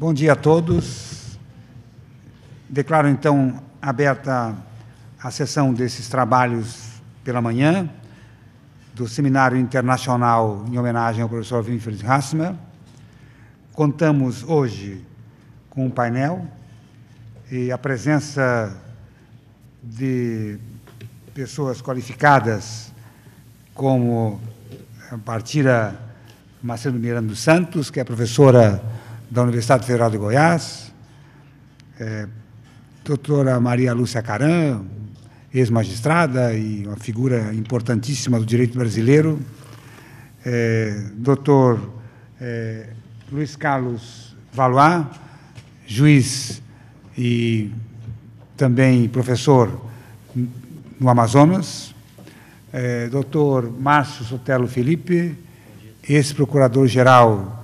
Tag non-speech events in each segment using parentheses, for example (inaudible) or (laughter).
Bom dia a todos. Declaro então aberta a sessão desses trabalhos pela manhã do Seminário Internacional em homenagem ao professor Winfried Hassmer. Contamos hoje com um painel e a presença de pessoas qualificadas como a da Marcelo Miranda dos Santos, que é professora da Universidade Federal de Goiás, é, doutora Maria Lúcia Caram, ex-magistrada e uma figura importantíssima do direito brasileiro, é, doutor é, Luiz Carlos Valois, juiz e também professor no Amazonas, é, doutor Márcio Sotelo Felipe, ex-procurador-geral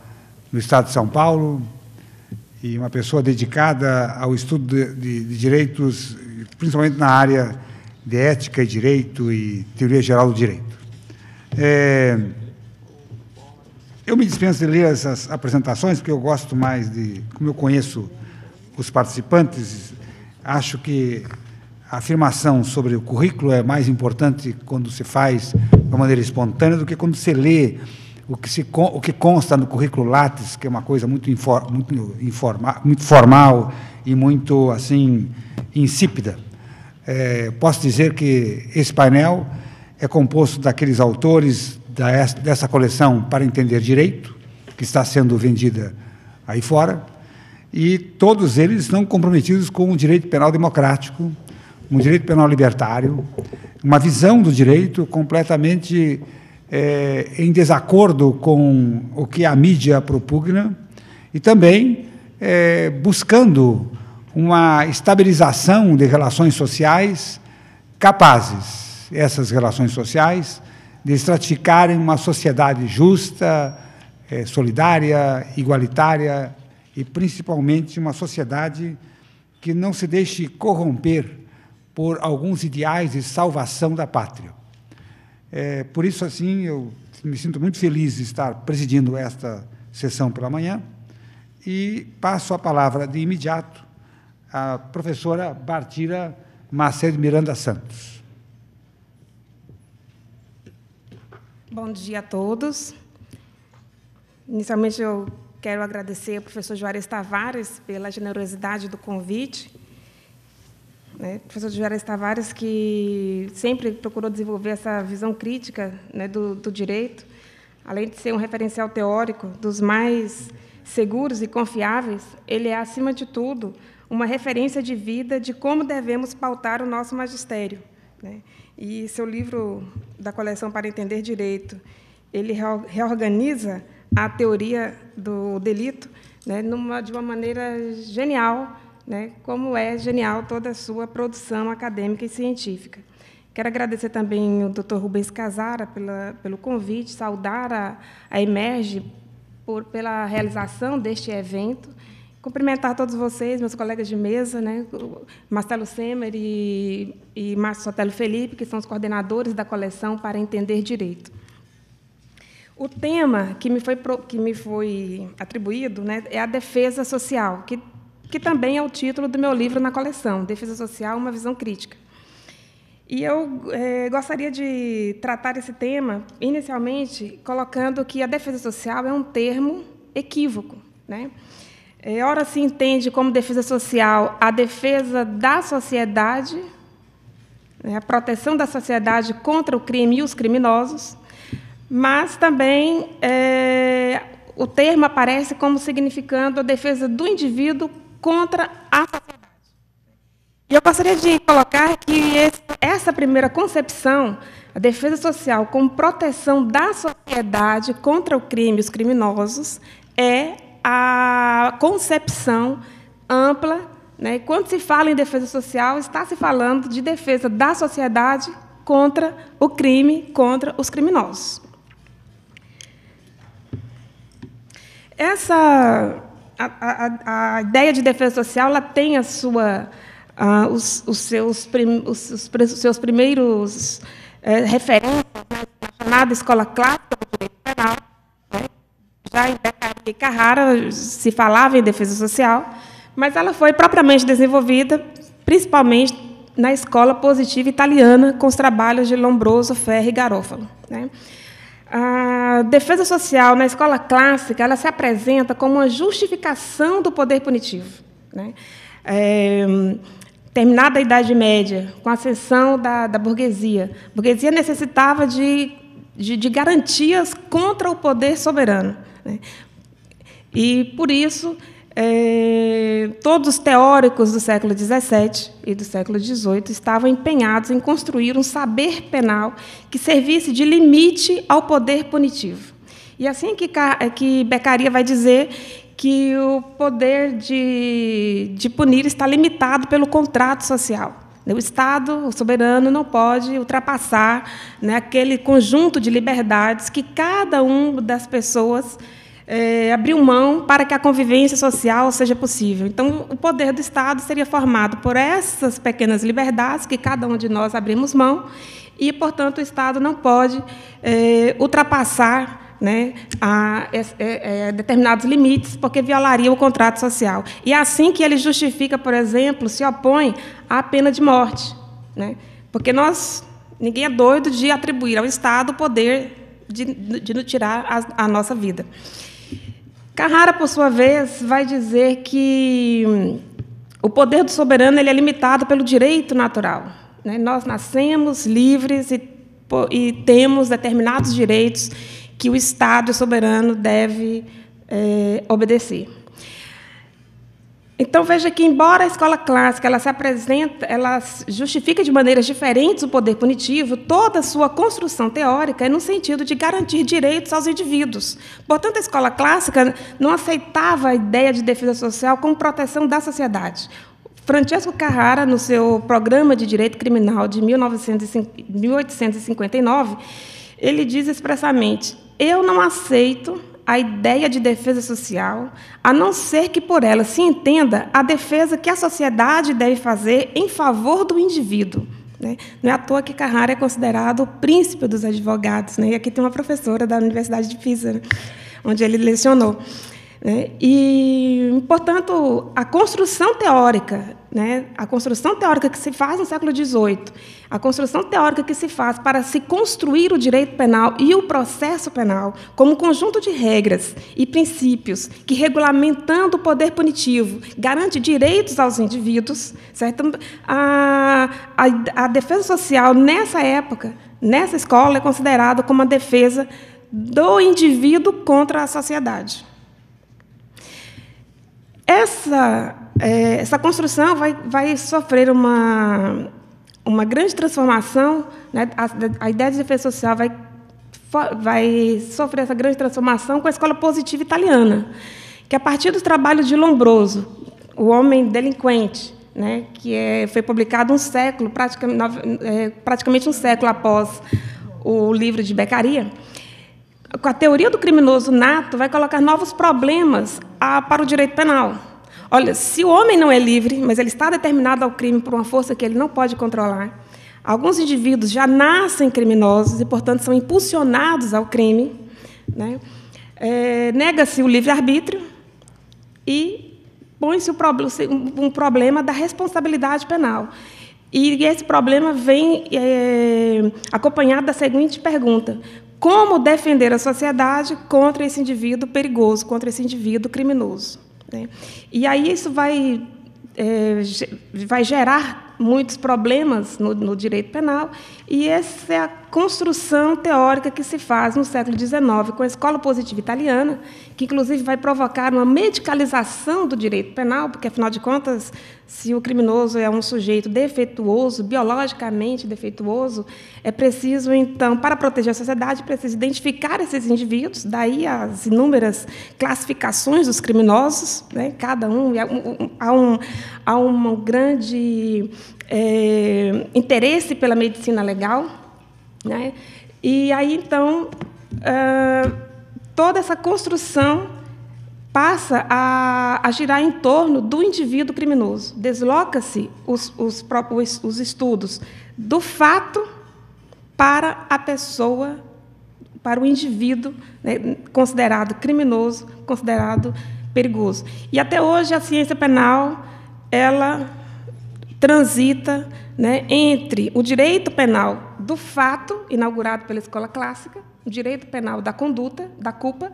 no Estado de São Paulo, e uma pessoa dedicada ao estudo de, de, de direitos, principalmente na área de ética e direito e teoria geral do direito. É, eu me dispenso de ler essas apresentações, porque eu gosto mais de. Como eu conheço os participantes, acho que a afirmação sobre o currículo é mais importante quando se faz de uma maneira espontânea do que quando se lê o que, se, o que consta no currículo Lattes, que é uma coisa muito, infor, muito, informa, muito formal e muito assim insípida. É, posso dizer que esse painel é composto daqueles autores da, dessa coleção para entender direito, que está sendo vendida aí fora, e todos eles estão comprometidos com o direito penal democrático, um direito penal libertário, uma visão do direito completamente é, em desacordo com o que a mídia propugna e também é, buscando uma estabilização de relações sociais capazes, essas relações sociais, de estratificarem uma sociedade justa, é, solidária, igualitária e principalmente uma sociedade que não se deixe corromper por alguns ideais de salvação da pátria. É, por isso, assim, eu me sinto muito feliz de estar presidindo esta sessão pela manhã e passo a palavra de imediato à professora Bartira Macedo Miranda Santos. Bom dia a todos. Inicialmente, eu quero agradecer ao professor Juarez Tavares pela generosidade do convite né? O professor Juarez Tavares, que sempre procurou desenvolver essa visão crítica né, do, do direito, além de ser um referencial teórico dos mais seguros e confiáveis, ele é, acima de tudo, uma referência de vida de como devemos pautar o nosso magistério. Né? E seu livro da coleção Para Entender Direito, ele reorganiza a teoria do delito né, numa, de uma maneira genial, né, como é genial toda a sua produção acadêmica e científica. Quero agradecer também ao Dr. Rubens Casara pela, pelo convite, saudar a, a Emerge por, pela realização deste evento cumprimentar todos vocês, meus colegas de mesa, né, Marcelo Semer e, e Márcio Sotelo Felipe, que são os coordenadores da coleção para entender direito. O tema que me foi, que me foi atribuído né, é a defesa social, que que também é o título do meu livro na coleção, Defesa Social, uma visão crítica. E eu eh, gostaria de tratar esse tema, inicialmente, colocando que a defesa social é um termo equívoco. Né? É, ora se entende como defesa social a defesa da sociedade, né, a proteção da sociedade contra o crime e os criminosos, mas também eh, o termo aparece como significando a defesa do indivíduo contra a sociedade. E eu gostaria de colocar que essa primeira concepção, a defesa social como proteção da sociedade contra o crime os criminosos, é a concepção ampla. Né? Quando se fala em defesa social, está se falando de defesa da sociedade contra o crime, contra os criminosos. Essa a, a, a ideia de defesa social ela tem a sua, a, os, os, seus prim, os, os, os, seus primeiros é, referências na né, chamada escola clássica do direito penal. Né? Já em Carrara se falava em defesa social, mas ela foi propriamente desenvolvida, principalmente na escola positiva italiana, com os trabalhos de Lombroso, Ferri e Garofalo. Né? A defesa social na escola clássica ela se apresenta como uma justificação do poder punitivo. Né? É, terminada a Idade Média, com a ascensão da, da burguesia, a burguesia necessitava de, de, de garantias contra o poder soberano. Né? E, por isso, é, todos os teóricos do século XVII e do século XVIII estavam empenhados em construir um saber penal que servisse de limite ao poder punitivo. E assim que, que Beccaria vai dizer que o poder de, de punir está limitado pelo contrato social. O Estado, o soberano, não pode ultrapassar né, aquele conjunto de liberdades que cada uma das pessoas é, abriu mão para que a convivência social seja possível. Então, o poder do Estado seria formado por essas pequenas liberdades que cada um de nós abrimos mão, e, portanto, o Estado não pode é, ultrapassar. Né, a, é, é, é, determinados limites, porque violaria o contrato social. E é assim que ele justifica, por exemplo, se opõe à pena de morte. Né, porque nós, ninguém é doido de atribuir ao Estado o poder de, de tirar a, a nossa vida. Carrara, por sua vez, vai dizer que hum, o poder do soberano ele é limitado pelo direito natural. Né? Nós nascemos livres e, e, temos determinados direitos que o Estado soberano deve é, obedecer. Então veja que embora a escola clássica ela se apresenta, ela justifica de maneiras diferentes o poder punitivo, toda a sua construção teórica é no sentido de garantir direitos aos indivíduos. Portanto, a escola clássica não aceitava a ideia de defesa social como proteção da sociedade. Francesco Carrara, no seu Programa de Direito Criminal de 1859, ele diz expressamente: "Eu não aceito a ideia de defesa social, a não ser que por ela se entenda a defesa que a sociedade deve fazer em favor do indivíduo. Né? Não é à toa que Carrara é considerado o príncipe dos advogados. Né? E aqui tem uma professora da Universidade de Pisa, né? onde ele lecionou. Né? E, portanto, a construção teórica né? A construção teórica que se faz no século XVIII, a construção teórica que se faz para se construir o direito penal e o processo penal como um conjunto de regras e princípios que, regulamentando o poder punitivo, garante direitos aos indivíduos, certo? A, a, a defesa social, nessa época, nessa escola, é considerada como a defesa do indivíduo contra a sociedade. Essa, é, essa construção vai, vai sofrer uma, uma grande transformação, né? a, a ideia de defesa social vai, vai sofrer essa grande transformação com a escola positiva italiana, que a partir do trabalho de Lombroso, o homem delinquente, né, que é, foi publicado um século, praticamente, é, praticamente um século após o livro de Beccaria, com a teoria do criminoso nato, vai colocar novos problemas ah, para o direito penal. Olha, se o homem não é livre, mas ele está determinado ao crime por uma força que ele não pode controlar, alguns indivíduos já nascem criminosos e, portanto, são impulsionados ao crime, né? é, nega-se o livre-arbítrio e põe-se um problema da responsabilidade penal. E esse problema vem é, acompanhado da seguinte pergunta: como defender a sociedade contra esse indivíduo perigoso, contra esse indivíduo criminoso. Né? E aí isso vai, é, vai gerar muitos problemas no, no, direito penal, e essa é a construção teórica que se faz no século XIX com a escola positiva italiana, que inclusive vai provocar uma medicalização do direito penal, porque afinal de contas, se o criminoso é um sujeito defeituoso, biologicamente defeituoso, é preciso então, para proteger a sociedade, precisa identificar esses indivíduos, daí as inúmeras classificações dos criminosos, né? cada um há um há um grande é, interesse pela medicina legal, né? E aí então uh, toda essa construção passa a, a girar em torno do indivíduo criminoso. Desloca-se os, os, próprios, os estudos do fato para a pessoa, para o indivíduo né, considerado criminoso, considerado perigoso. E até hoje a ciência penal ela transita né, entre o direito penal do fato inaugurado pela escola clássica um direito penal da conduta, da culpa,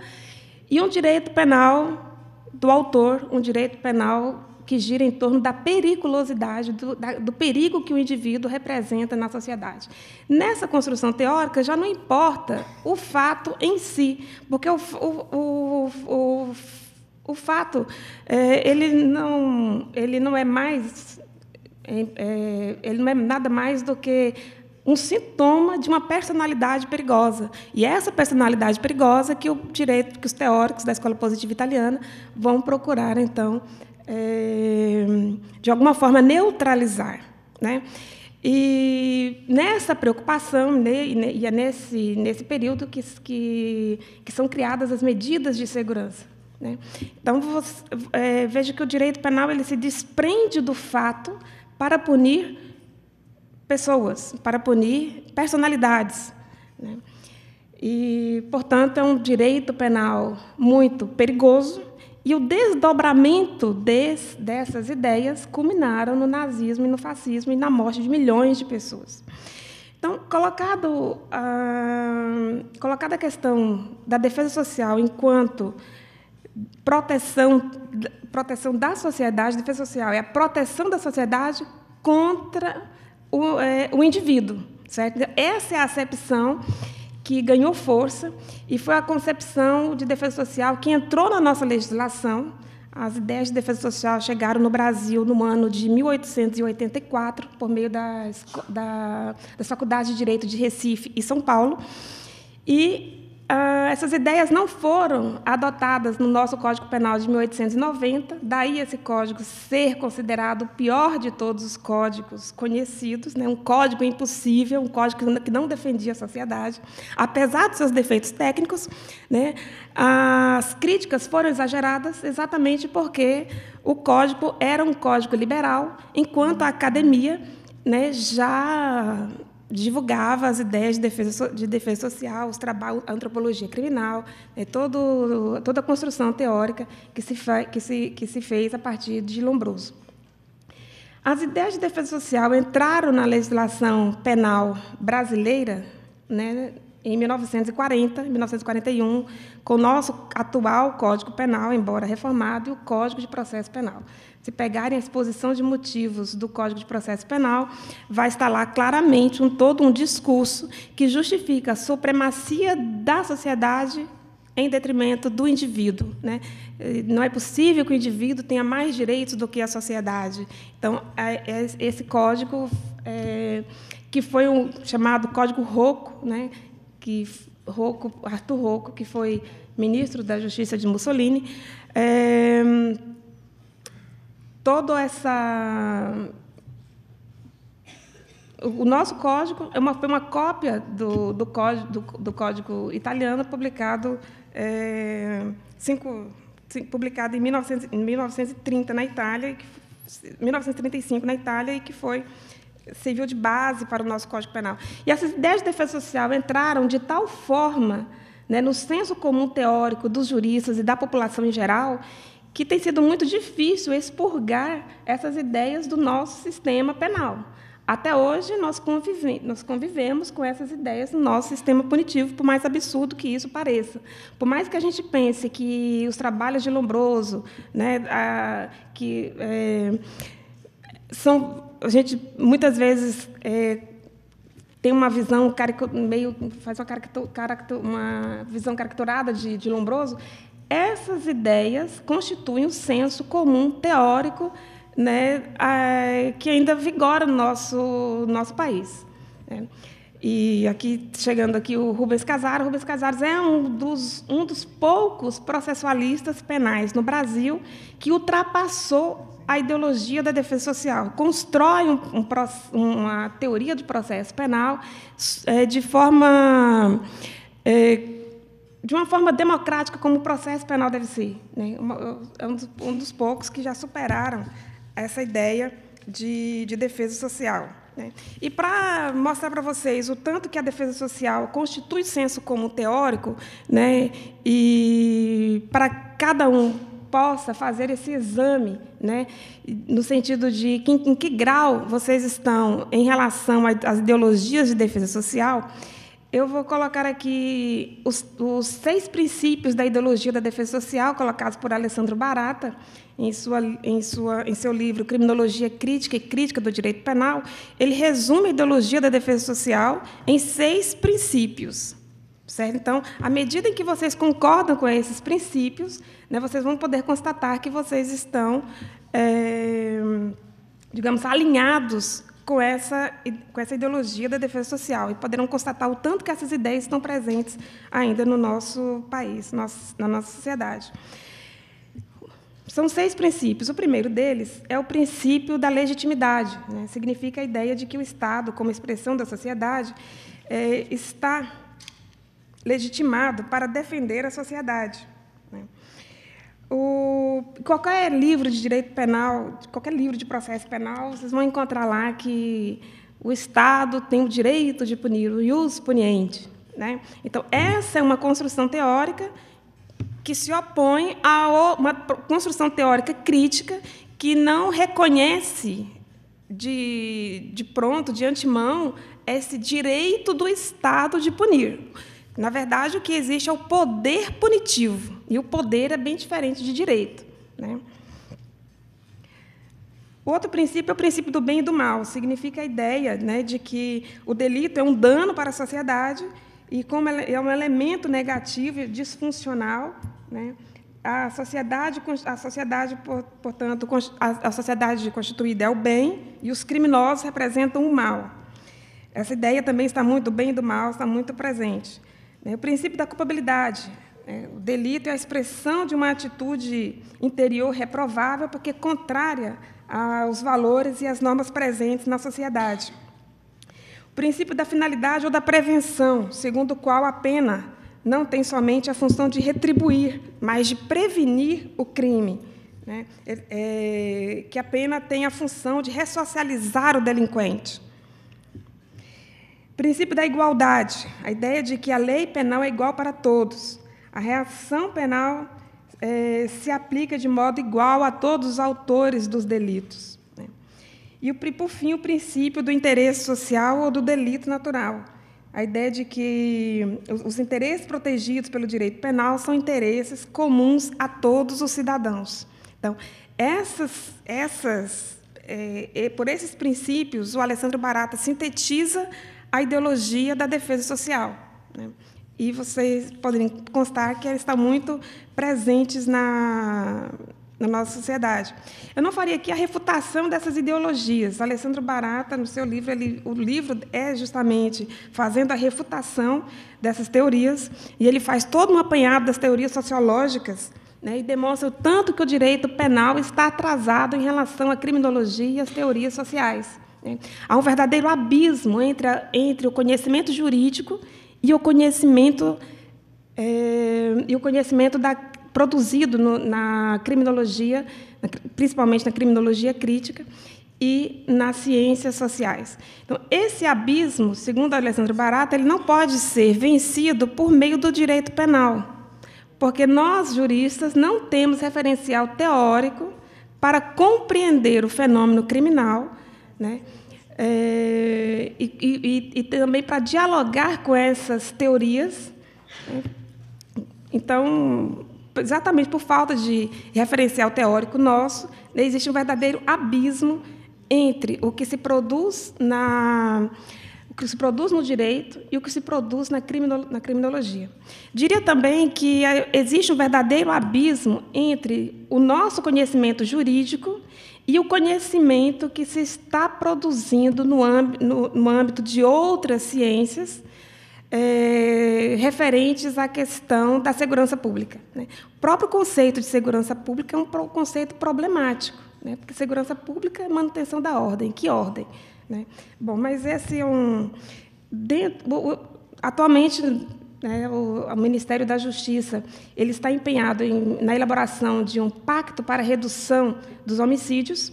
e um direito penal do autor, um direito penal que gira em torno da periculosidade, do, da, do, perigo que o indivíduo representa na sociedade. Nessa construção teórica, já não importa o fato em si, porque o, o, o, o fato é, ele, não, ele não é mais. É, é ele não é nada mais do que um sintoma de uma personalidade perigosa. E é essa personalidade perigosa que o direito, que os teóricos da escola positiva italiana vão procurar, então, é, de alguma forma, neutralizar. Né? E nessa preocupação, né, e é nesse, nesse período que, que, que são criadas as medidas de segurança. Né? Então, você, é, eh, veja que o direito penal ele se desprende do fato para punir pessoas, para punir personalidades. Né? E, portanto, é um direito penal muito perigoso. E o desdobramento des, dessas ideias culminaram no nazismo e no fascismo e na morte de milhões de pessoas. Então, colocado a, ah, colocada a questão da defesa social enquanto proteção, proteção da sociedade, defesa social é a proteção da sociedade contra o, é, o indivíduo. Certo? Essa é a acepção que ganhou força e foi a concepção de defesa social que entrou na nossa legislação. As ideias de defesa social chegaram no Brasil no ano de 1884, por meio das, da, das faculdades de Direito de Recife e São Paulo. E ah, essas ideias não foram adotadas no nosso Código Penal de 1890, daí esse código ser considerado o pior de todos os códigos conhecidos, né? um código impossível, um código que não defendia a sociedade, apesar dos seus defeitos técnicos. Né? As críticas foram exageradas exatamente porque o código era um código liberal, enquanto a academia né, já divulgava as ideias de defesa, de defesa social, os trabalhos, a antropologia criminal, né, todo, toda a construção teórica que se, que, se, que se fez a partir de Lombroso. As ideias de defesa social entraram na legislação penal brasileira né, em 1940, 1941, com o nosso atual Código Penal, embora reformado, e o Código de Processo Penal. Se pegarem a exposição de motivos do Código de Processo Penal, vai estar lá claramente um, todo um discurso que justifica a supremacia da sociedade em detrimento do indivíduo. Né? Não é possível que o indivíduo tenha mais direitos do que a sociedade. Então, é, é esse código, é, que foi um chamado Código Rocco, né? que Rocco, Arthur Rocco, que foi ministro da Justiça de Mussolini, é, toda essa o nosso código é uma, uma cópia do, do, código, do, do código italiano publicado, é, cinco, cinco, publicado em, 1900, em 1930 na Itália, 1935 na Itália, e que foi serviu de base para o nosso Código Penal. E essas ideias de defesa social entraram de tal forma né, no senso comum teórico dos juristas e da população em geral, que tem sido muito difícil expurgar essas ideias do nosso sistema penal. Até hoje, nós, convive nós convivemos com essas ideias no nosso sistema punitivo, por mais absurdo que isso pareça. Por mais que a gente pense que os trabalhos de Lombroso, né, a, que é, são, a gente muitas vezes é, tem uma visão meio faz uma, uma visão caricaturada de, de Lombroso, essas ideias constituem o um senso comum teórico né, a, que ainda vigora no nosso, nosso país. Né? E aqui, chegando aqui, o Rubens Casares. Rubens Casares é um dos, um dos poucos processualistas penais no Brasil que ultrapassou a ideologia da defesa social, constrói um, um, uma teoria de processo penal é, de forma é, de uma forma democrática, como o processo penal deve ser. Né? É um dos, um dos poucos que já superaram essa ideia de, de defesa social. Né? E para mostrar para vocês o tanto que a defesa social constitui senso comum teórico, né? e para cada um possa fazer esse exame, né? no sentido de que, em que grau vocês estão em relação às ideologias de defesa social, eu vou colocar aqui os, os, seis princípios da ideologia da defesa social, colocados por Alessandro Barata em, sua, em, sua, em seu livro Criminologia Crítica e Crítica do Direito Penal. Ele resume a ideologia da defesa social em seis princípios. Certo? Então, à medida em que vocês concordam com esses princípios, né, vocês vão poder constatar que vocês estão, é, digamos, alinhados com essa, com essa ideologia da defesa social e poderão constatar o tanto que essas ideias estão presentes ainda no nosso país, na nossa sociedade. São seis princípios. O primeiro deles é o princípio da legitimidade. Né? Significa a ideia de que o Estado, como expressão da sociedade, é, está legitimado para defender a sociedade. O, qualquer livro de direito penal, qualquer livro de processo penal, vocês vão encontrar lá que o Estado tem o direito de punir o ius puniente. Né? Então, essa é uma construção teórica que se opõe a uma construção teórica crítica que não reconhece de, de pronto, de antemão, esse direito do Estado de punir. Na verdade, o que existe é o poder punitivo, e o poder é bem diferente de direito. Né? O outro princípio é o princípio do bem e do mal. Significa a ideia né, de que o delito é um dano para a sociedade e, como é um elemento negativo e disfuncional, né, a, sociedade, a sociedade, portanto, a sociedade constituída é o bem e os criminosos representam o mal. Essa ideia também está muito do bem e do mal, está muito presente. É o princípio da culpabilidade. É, o delito é a expressão de uma atitude interior reprovável, porque é contrária aos valores e às normas presentes na sociedade. O princípio da finalidade ou da prevenção, segundo o qual a pena não tem somente a função de retribuir, mas de prevenir o crime. Né? É, é, que a pena tem a função de ressocializar o delinquente. Princípio da igualdade, a ideia de que a lei penal é igual para todos. A reação penal é, se aplica de modo igual a todos os autores dos delitos. Né? E, por fim, o princípio do interesse social ou do delito natural. A ideia de que os interesses protegidos pelo direito penal são interesses comuns a todos os cidadãos. Então, essas, essas, é, por esses princípios, o Alessandro Barata sintetiza a ideologia da defesa social. Né? E vocês podem constar que ela está muito presentes na, na nossa sociedade. Eu não faria aqui a refutação dessas ideologias. Alessandro Barata, no seu livro, ele, o livro é justamente fazendo a refutação dessas teorias, e ele faz todo um apanhado das teorias sociológicas né, e demonstra o tanto que o direito penal está atrasado em relação à criminologia e às teorias sociais. Né? Há um verdadeiro abismo entre, a, entre o conhecimento jurídico e o conhecimento, é, e o conhecimento da, produzido no, na criminologia, principalmente na criminologia crítica, e nas ciências sociais. Então, esse abismo, segundo Alessandro Barata, ele não pode ser vencido por meio do direito penal, porque nós, juristas, não temos referencial teórico para compreender o fenômeno criminal né? É, e, e, e, também para dialogar com essas teorias. Né? Então, exatamente por falta de referencial teórico nosso, existe um verdadeiro abismo entre o que se produz na o que se produz no direito e o que se produz na, criminolo, na criminologia. Diria também que é, existe um verdadeiro abismo entre o nosso conhecimento jurídico e o conhecimento que se está produzindo no, âmbito, no, no âmbito de outras ciências é, referentes à questão da segurança pública. Né? O próprio conceito de segurança pública é um conceito problemático, né? porque segurança pública é manutenção da ordem. Que ordem? Né? Bom, mas esse é um. Dentro, atualmente né, o, o, Ministério da Justiça ele está empenhado em, na elaboração de um pacto para a redução dos homicídios.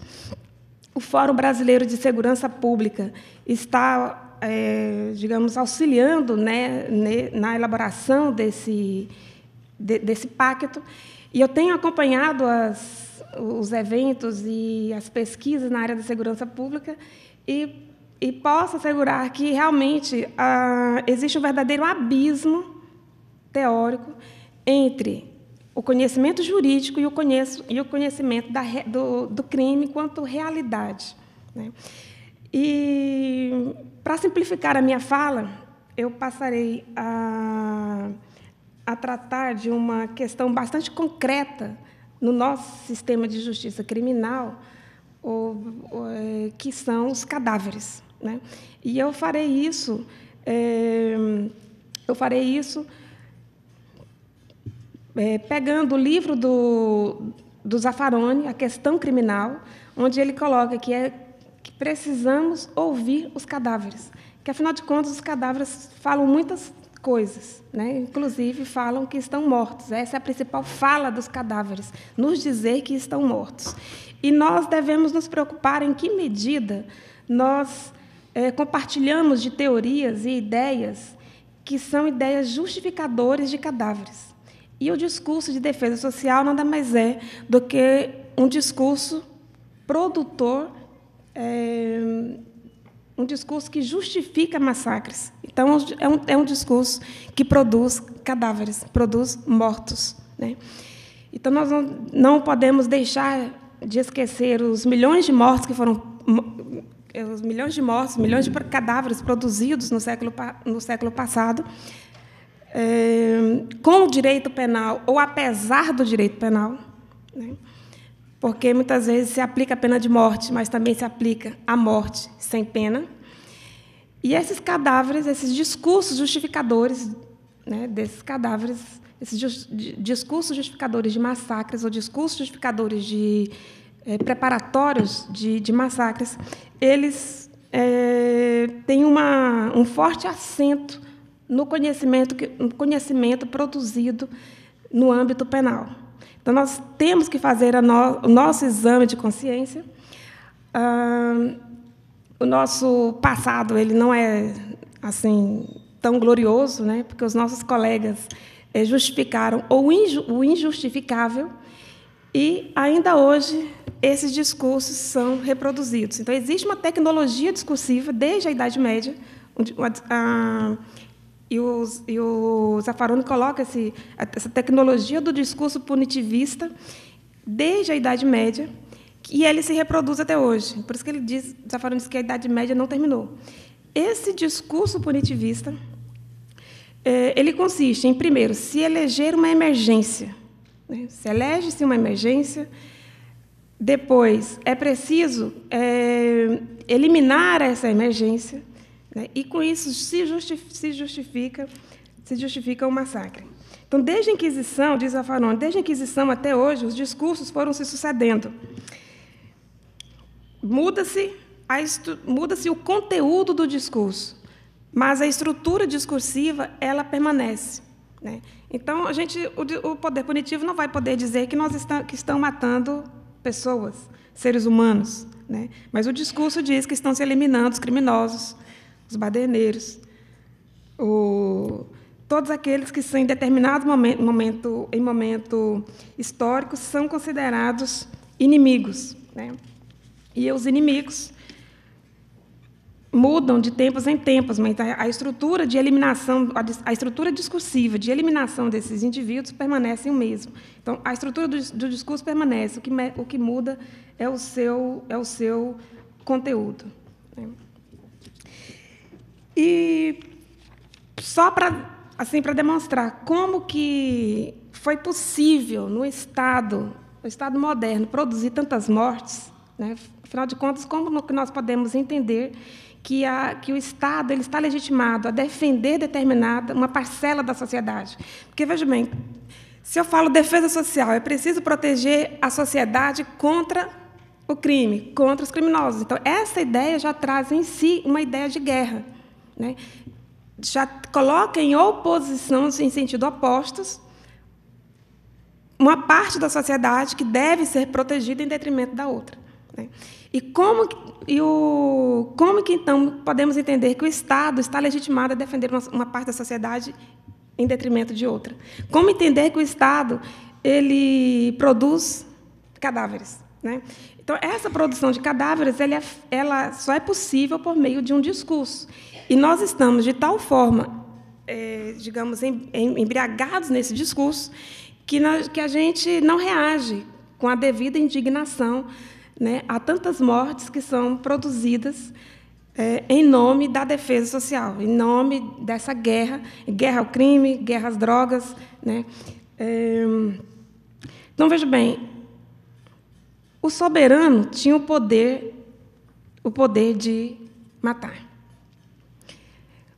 O Fórum Brasileiro de Segurança Pública está, é, digamos, auxiliando né, na elaboração desse, de, desse pacto. E eu tenho acompanhado as, os eventos e as pesquisas na área da segurança pública e e posso assegurar que realmente ah, existe um verdadeiro abismo teórico entre o conhecimento jurídico e o, conheço, e o conhecimento da, do, do, crime quanto realidade. Né? E, para simplificar a minha fala, eu passarei a, a tratar de uma questão bastante concreta no nosso sistema de justiça criminal, o é, que são os cadáveres. Né? E eu farei isso, é, eu farei isso é, pegando o livro do, do Zaffaroni, A Questão Criminal, onde ele coloca que, é, que precisamos ouvir os cadáveres, que, afinal de contas, os cadáveres falam muitas coisas, né? inclusive falam que estão mortos. Essa é a principal fala dos cadáveres, nos dizer que estão mortos. E nós devemos nos preocupar em que medida nós é, compartilhamos de teorias e ideias que são ideias justificadoras de cadáveres. E o discurso de defesa social nada mais é do que um discurso produtor, é, um discurso que justifica massacres. Então, é um, é um é discurso que produz cadáveres, produz mortos. Né? Então, nós não, não podemos deixar de esquecer os milhões de mortos que foram os milhões de mortos, milhões de cadáveres produzidos no século, no século passado, é, com o direito penal ou apesar do direito penal, né? porque muitas vezes se aplica a pena de morte, mas também se aplica a morte sem pena. E esses cadáveres, esses discursos justificadores né, desses cadáveres, esses discursos justificadores de massacres ou discursos justificadores de é, preparatórios de, de massacres, eles é, têm uma, um forte assento no conhecimento, no conhecimento produzido no âmbito penal. Então, nós temos que fazer no, o nosso exame de consciência. Ah, o nosso passado ele não é assim tão glorioso, né? porque os nossos colegas é, justificaram o injustificável e ainda hoje esses discursos são reproduzidos. Então, existe uma tecnologia discursiva desde a Idade Média, onde, e, os, e o Zaffaroni coloca esse, essa tecnologia do discurso punitivista desde a Idade Média, e ele se reproduz até hoje. Por isso que ele diz, Zaffaroni, diz que a Idade Média não terminou. Esse discurso punitivista, é, ele consiste em, primeiro, se eleger uma emergência. Né? Se elege-se uma emergência, depois, é preciso é, eliminar essa emergência, né? e com isso se, justi se, justifica, se justifica o massacre. Então, desde a Inquisição, diz Afarone, desde a Inquisição até hoje, os discursos foram se sucedendo. Muda-se muda o conteúdo do discurso, mas a estrutura discursiva ela permanece. Né? Então, a gente, o, o poder punitivo não vai poder dizer que nós está, que estão matando pessoas, seres humanos. Né? Mas o discurso diz que estão se eliminando os criminosos, os baderneiros, o... todos aqueles que, em determinado momento, momento, em momento histórico, são considerados inimigos. Né? E os inimigos mudam de tempos em tempos, mas a estrutura de eliminação, a estrutura discursiva de eliminação desses indivíduos permanece o mesmo. Então, a estrutura do, discurso permanece, o que, o que muda é o seu, é o seu conteúdo. E só para assim, para demonstrar como que foi possível no Estado, no Estado moderno, produzir tantas mortes, né? afinal de contas, como que nós podemos entender que, a, que o Estado ele está legitimado a defender determinada uma parcela da sociedade. Porque, veja bem, se eu falo defesa social, é preciso proteger a sociedade contra o crime, contra os criminosos. Então, essa ideia já traz em si uma ideia de guerra. Né? Já coloca em oposição, em sentido opostos, uma parte da sociedade que deve ser protegida em detrimento da outra. Né? E como, e o, como que, então, podemos entender que o Estado está legitimado a defender uma, uma parte da sociedade em detrimento de outra? Como entender que o Estado ele produz cadáveres? Né? Então, essa produção de cadáveres ela, é, ela só é possível por meio de um discurso. E nós estamos, de tal forma, é, digamos, embriagados nesse discurso, que, nós, que a gente não reage com a devida indignação né, a tantas mortes que são produzidas é, em nome da defesa social, em nome dessa guerra, guerra ao crime, guerra às drogas. Né? É, então, veja bem, o soberano tinha o poder, o poder de matar.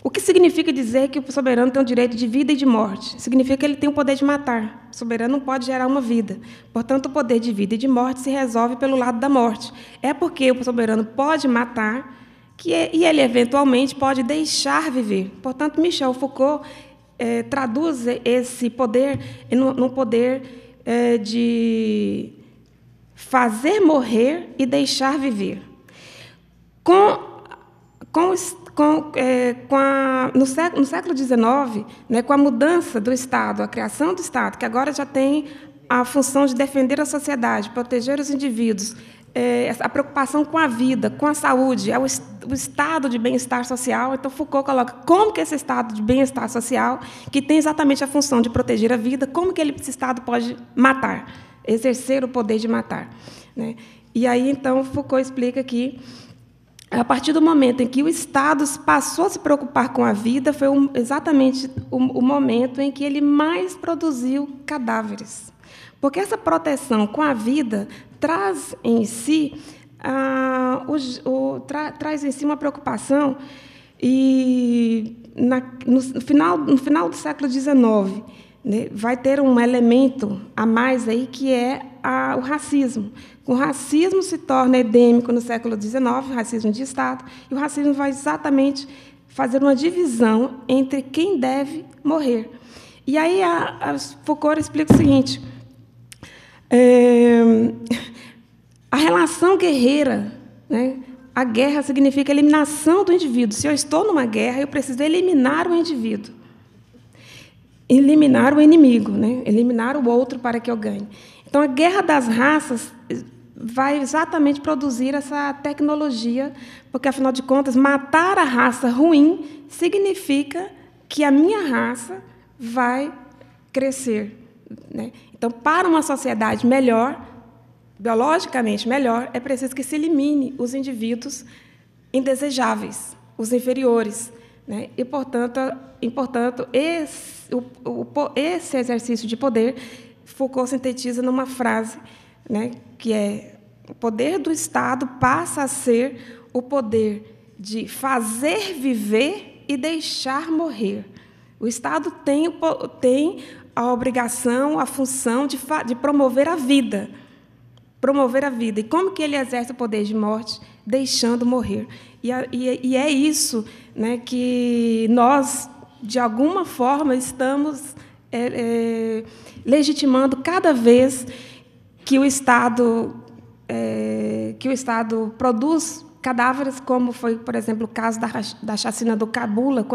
O que significa dizer que o soberano tem o direito de vida e de morte? Significa que ele tem o poder de matar. O soberano não pode gerar uma vida. Portanto, o poder de vida e de morte se resolve pelo lado da morte. É porque o soberano pode matar que, é, e ele, eventualmente, pode deixar viver. Portanto, Michel Foucault é, traduz esse poder no poder é, de fazer morrer e deixar viver. Com com, com, é, com a, no, século, no século XIX, né, com a mudança do Estado, a criação do Estado, que agora já tem a função de defender a sociedade, proteger os indivíduos, é, a preocupação com a vida, com a saúde, é o, o estado de bem-estar social. Então, Foucault coloca como que esse estado de bem-estar social, que tem exatamente a função de proteger a vida, como que ele, esse estado pode matar, exercer o poder de matar. Né? E aí, então, Foucault explica que a partir do momento em que o Estado passou a se preocupar com a vida, foi um, exatamente o, o momento em que ele mais produziu cadáveres. Porque essa proteção com a vida traz em si, ah, o, o, tra, traz em si uma preocupação e na, no, final, no final do século XIX né, vai ter um elemento a mais aí que é a, o racismo. O racismo se torna endêmico no século XIX, o racismo de Estado, e o racismo vai exatamente fazer uma divisão entre quem deve morrer. E aí a, a Foucault explica o seguinte: é, a relação guerreira, né, a guerra significa a eliminação do indivíduo. Se eu estou numa guerra, eu preciso eliminar o indivíduo, eliminar o inimigo, né, eliminar o outro para que eu ganhe. Então, a guerra das raças vai exatamente produzir essa tecnologia, porque afinal de contas, matar a raça ruim significa que a minha raça vai crescer. Né? Então, para uma sociedade melhor, biologicamente melhor, é preciso que se elimine os indivíduos indesejáveis, os inferiores. Né? E, portanto, e, portanto esse, o, o, esse exercício de poder Foucault sintetiza numa frase né, que é o poder do Estado passa a ser o poder de fazer viver e deixar morrer. O Estado tem, tem a obrigação, a função de, de promover a vida. Promover a vida. E como que ele exerce o poder de morte? Deixando morrer. E, a, e, e é isso né, que nós, de alguma forma, estamos é, é, legitimando cada vez que o Estado é, que o Estado produz cadáveres, como foi, por exemplo, o caso da, da chacina do Cabula,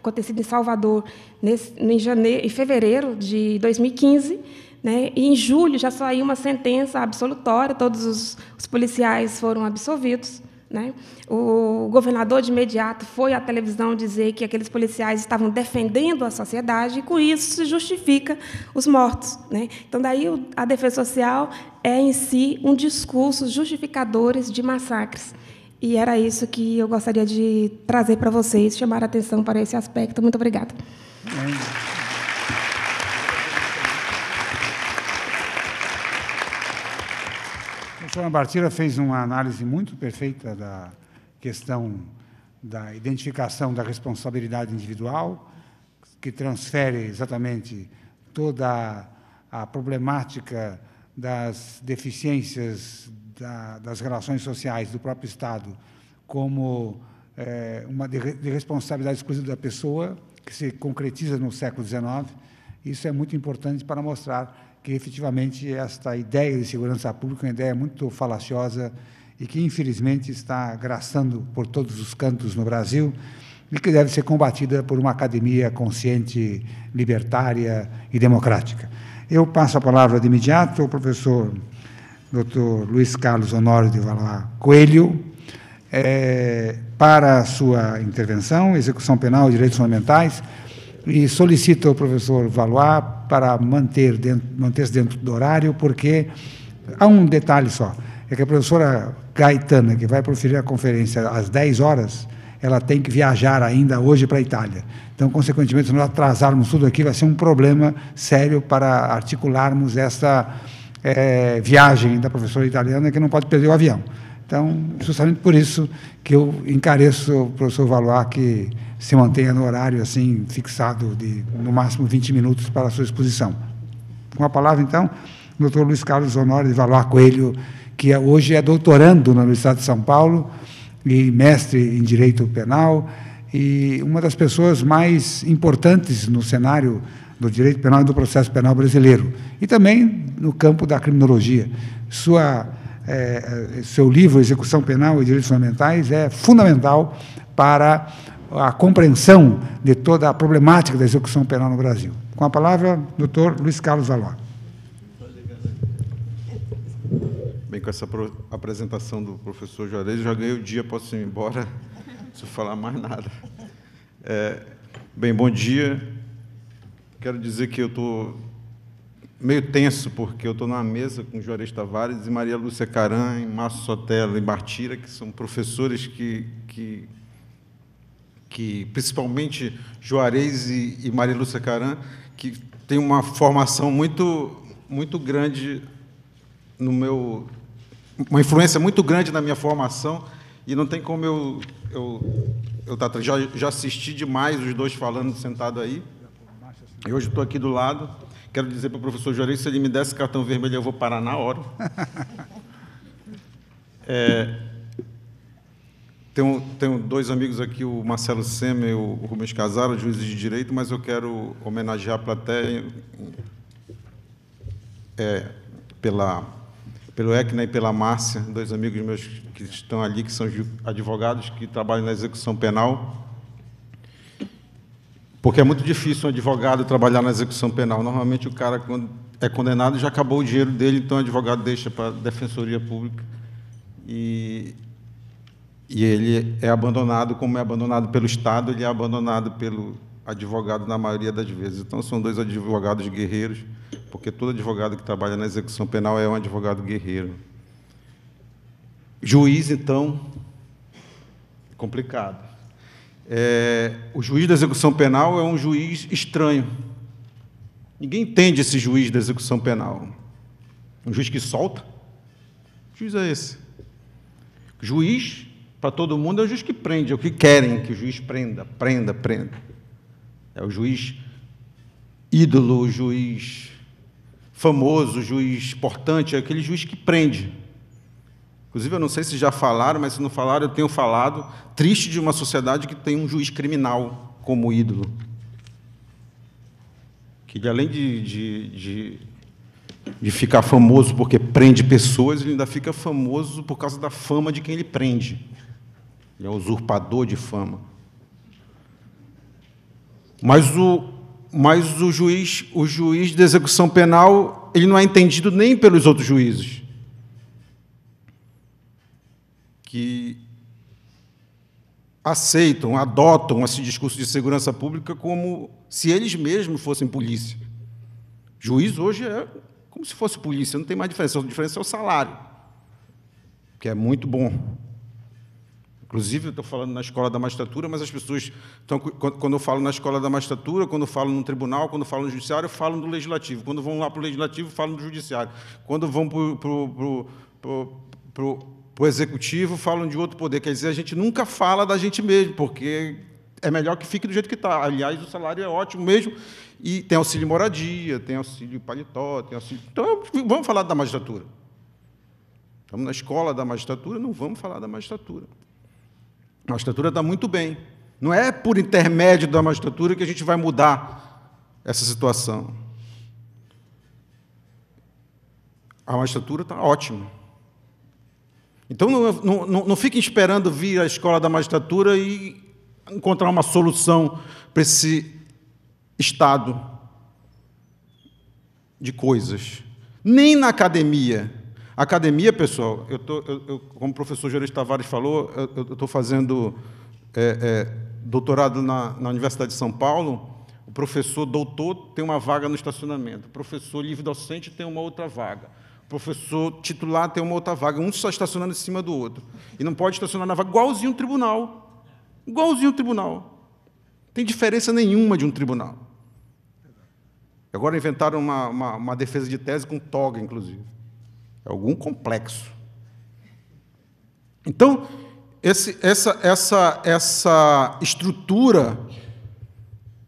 acontecido em Salvador nesse, em, janeiro, em fevereiro de 2015. Né? E em julho já saiu uma sentença absolutória, todos os, os policiais foram absolvidos. Né? O governador de imediato foi à televisão dizer que aqueles policiais estavam defendendo a sociedade e com isso se justifica os mortos, né? Então daí a defesa social é em si um discurso justificadores de massacres. E era isso que eu gostaria de trazer para vocês, chamar a atenção para esse aspecto. Muito obrigada. Joana Bartira fez uma análise muito perfeita da questão da identificação da responsabilidade individual, que transfere exatamente toda a problemática das deficiências da, das relações sociais do próprio Estado como é, uma de, de responsabilidade exclusiva da pessoa, que se concretiza no século XIX. Isso é muito importante para mostrar que efetivamente esta ideia de segurança pública é uma ideia muito falaciosa e que infelizmente está graçando por todos os cantos no Brasil e que deve ser combatida por uma academia consciente, libertária e democrática. Eu passo a palavra de imediato ao professor Dr. Luiz Carlos Honório de Valar Coelho é, para a sua intervenção, execução penal e direitos fundamentais, e solicito ao professor Valois para manter dentro, manter-se dentro do horário, porque há um detalhe só, é que a professora Gaetana, que vai proferir a conferência às 10 horas, ela tem que viajar ainda hoje para a Itália. Então, consequentemente, se nós atrasarmos tudo aqui, vai ser um problema sério para articularmos essa é, viagem da professora italiana que não pode perder o avião. Então, justamente por isso que eu encareço o professor Valuar que se mantenha no horário assim fixado de no máximo 20 minutos para a sua exposição. Com a palavra, então, o Dr. Luiz Carlos Honório de Valois Coelho, que é, hoje é doutorando na Universidade de São Paulo e mestre em Direito Penal e uma das pessoas mais importantes no cenário do direito penal e do processo penal brasileiro, e também no campo da criminologia. Sua é, é, seu livro Execução Penal e Direitos Fundamentais é fundamental para a compreensão de toda a problemática da execução penal no Brasil. Com a palavra, doutor Luiz Carlos Valor. Bem, com essa apresentação do professor Juarez, já ganhei o dia, posso ir embora, sem falar mais nada. É, bem, bom dia. Quero dizer que eu estou meio tenso, porque eu estou numa mesa com Juarez Tavares e Maria Lúcia Caran, e Márcio Sotelo e Bartira, que são professores que, que, que principalmente Juarez e, e Maria Lúcia Caran, que têm uma formação muito, muito grande no meu... uma influência muito grande na minha formação, e não tem como eu... eu eu tá, já, já assisti demais os dois falando sentado aí. E hoje estou aqui do lado Quero dizer para o professor Jorei, se ele me desse cartão vermelho, eu vou parar na hora. (laughs) É, tenho, tenho dois amigos aqui, o Marcelo Sema e o Rubens Casaro, juízes de direito, mas eu quero homenagear a plateia é, pela, pelo ECNA e pela Márcia, dois amigos meus que estão ali, que são advogados, que trabalham na execução penal. Porque é muito difícil um advogado trabalhar na execução penal. Normalmente o cara quando é condenado já acabou o dinheiro dele, então o advogado deixa para a defensoria pública e, e ele é abandonado, como é abandonado pelo Estado, ele é abandonado pelo advogado na maioria das vezes. Então são dois advogados guerreiros, porque todo advogado que trabalha na execução penal é um advogado guerreiro. Juiz, então, complicado. É, o juiz da execução penal é um juiz estranho. Ninguém entende esse juiz da execução penal. Um juiz que solta? Que juiz é esse? Juiz, para todo mundo, é o juiz que prende, é o que querem que o juiz prenda, prenda, prenda. É o juiz ídolo, o juiz famoso, o juiz importante, é aquele juiz que prende. Inclusive, eu não sei se já falaram, mas se não falaram, eu tenho falado. Triste de uma sociedade que tem um juiz criminal como ídolo. Que ele, além de, de, de, de ficar famoso porque prende pessoas, ele ainda fica famoso por causa da fama de quem ele prende. Ele é um usurpador de fama. Mas o, mas o juiz, o juiz de execução penal, ele não é entendido nem pelos outros juízes. que aceitam, adotam esse discurso de segurança pública como se eles mesmos fossem polícia. Juiz hoje é como se fosse polícia, não tem mais diferença. A diferença é o salário, que é muito bom. Inclusive, eu estou falando na escola da magistratura, mas as pessoas. Estão, quando eu falo na escola da magistratura, quando eu falo no tribunal, quando eu falo no judiciário, eu falo do legislativo. Quando vão lá para o legislativo, falam do judiciário. Quando vão para o para o executivo, falam de outro poder. Quer dizer, a gente nunca fala da gente mesmo, porque é melhor que fique do jeito que está. Aliás, o salário é ótimo mesmo. E tem auxílio moradia, tem auxílio paletó, tem auxílio. Então, vamos falar da magistratura. Estamos na escola da magistratura, não vamos falar da magistratura. A magistratura está muito bem. Não é por intermédio da magistratura que a gente vai mudar essa situação. A magistratura está ótima. Então, não, não, não fiquem esperando vir à escola da magistratura e encontrar uma solução para esse estado de coisas. Nem na academia. Academia, pessoal, eu tô, eu, eu, como o professor Jorge Tavares falou, eu estou fazendo é, é, doutorado na, na Universidade de São Paulo. O professor doutor tem uma vaga no estacionamento, o professor livre docente tem uma outra vaga professor titular tem uma outra vaga, um só estacionando em cima do outro. E não pode estacionar na vaga, igualzinho um tribunal. Igualzinho um tribunal. Não tem diferença nenhuma de um tribunal. Agora inventaram uma, uma, uma defesa de tese com toga, inclusive. É algum complexo. Então, esse, essa, essa, essa estrutura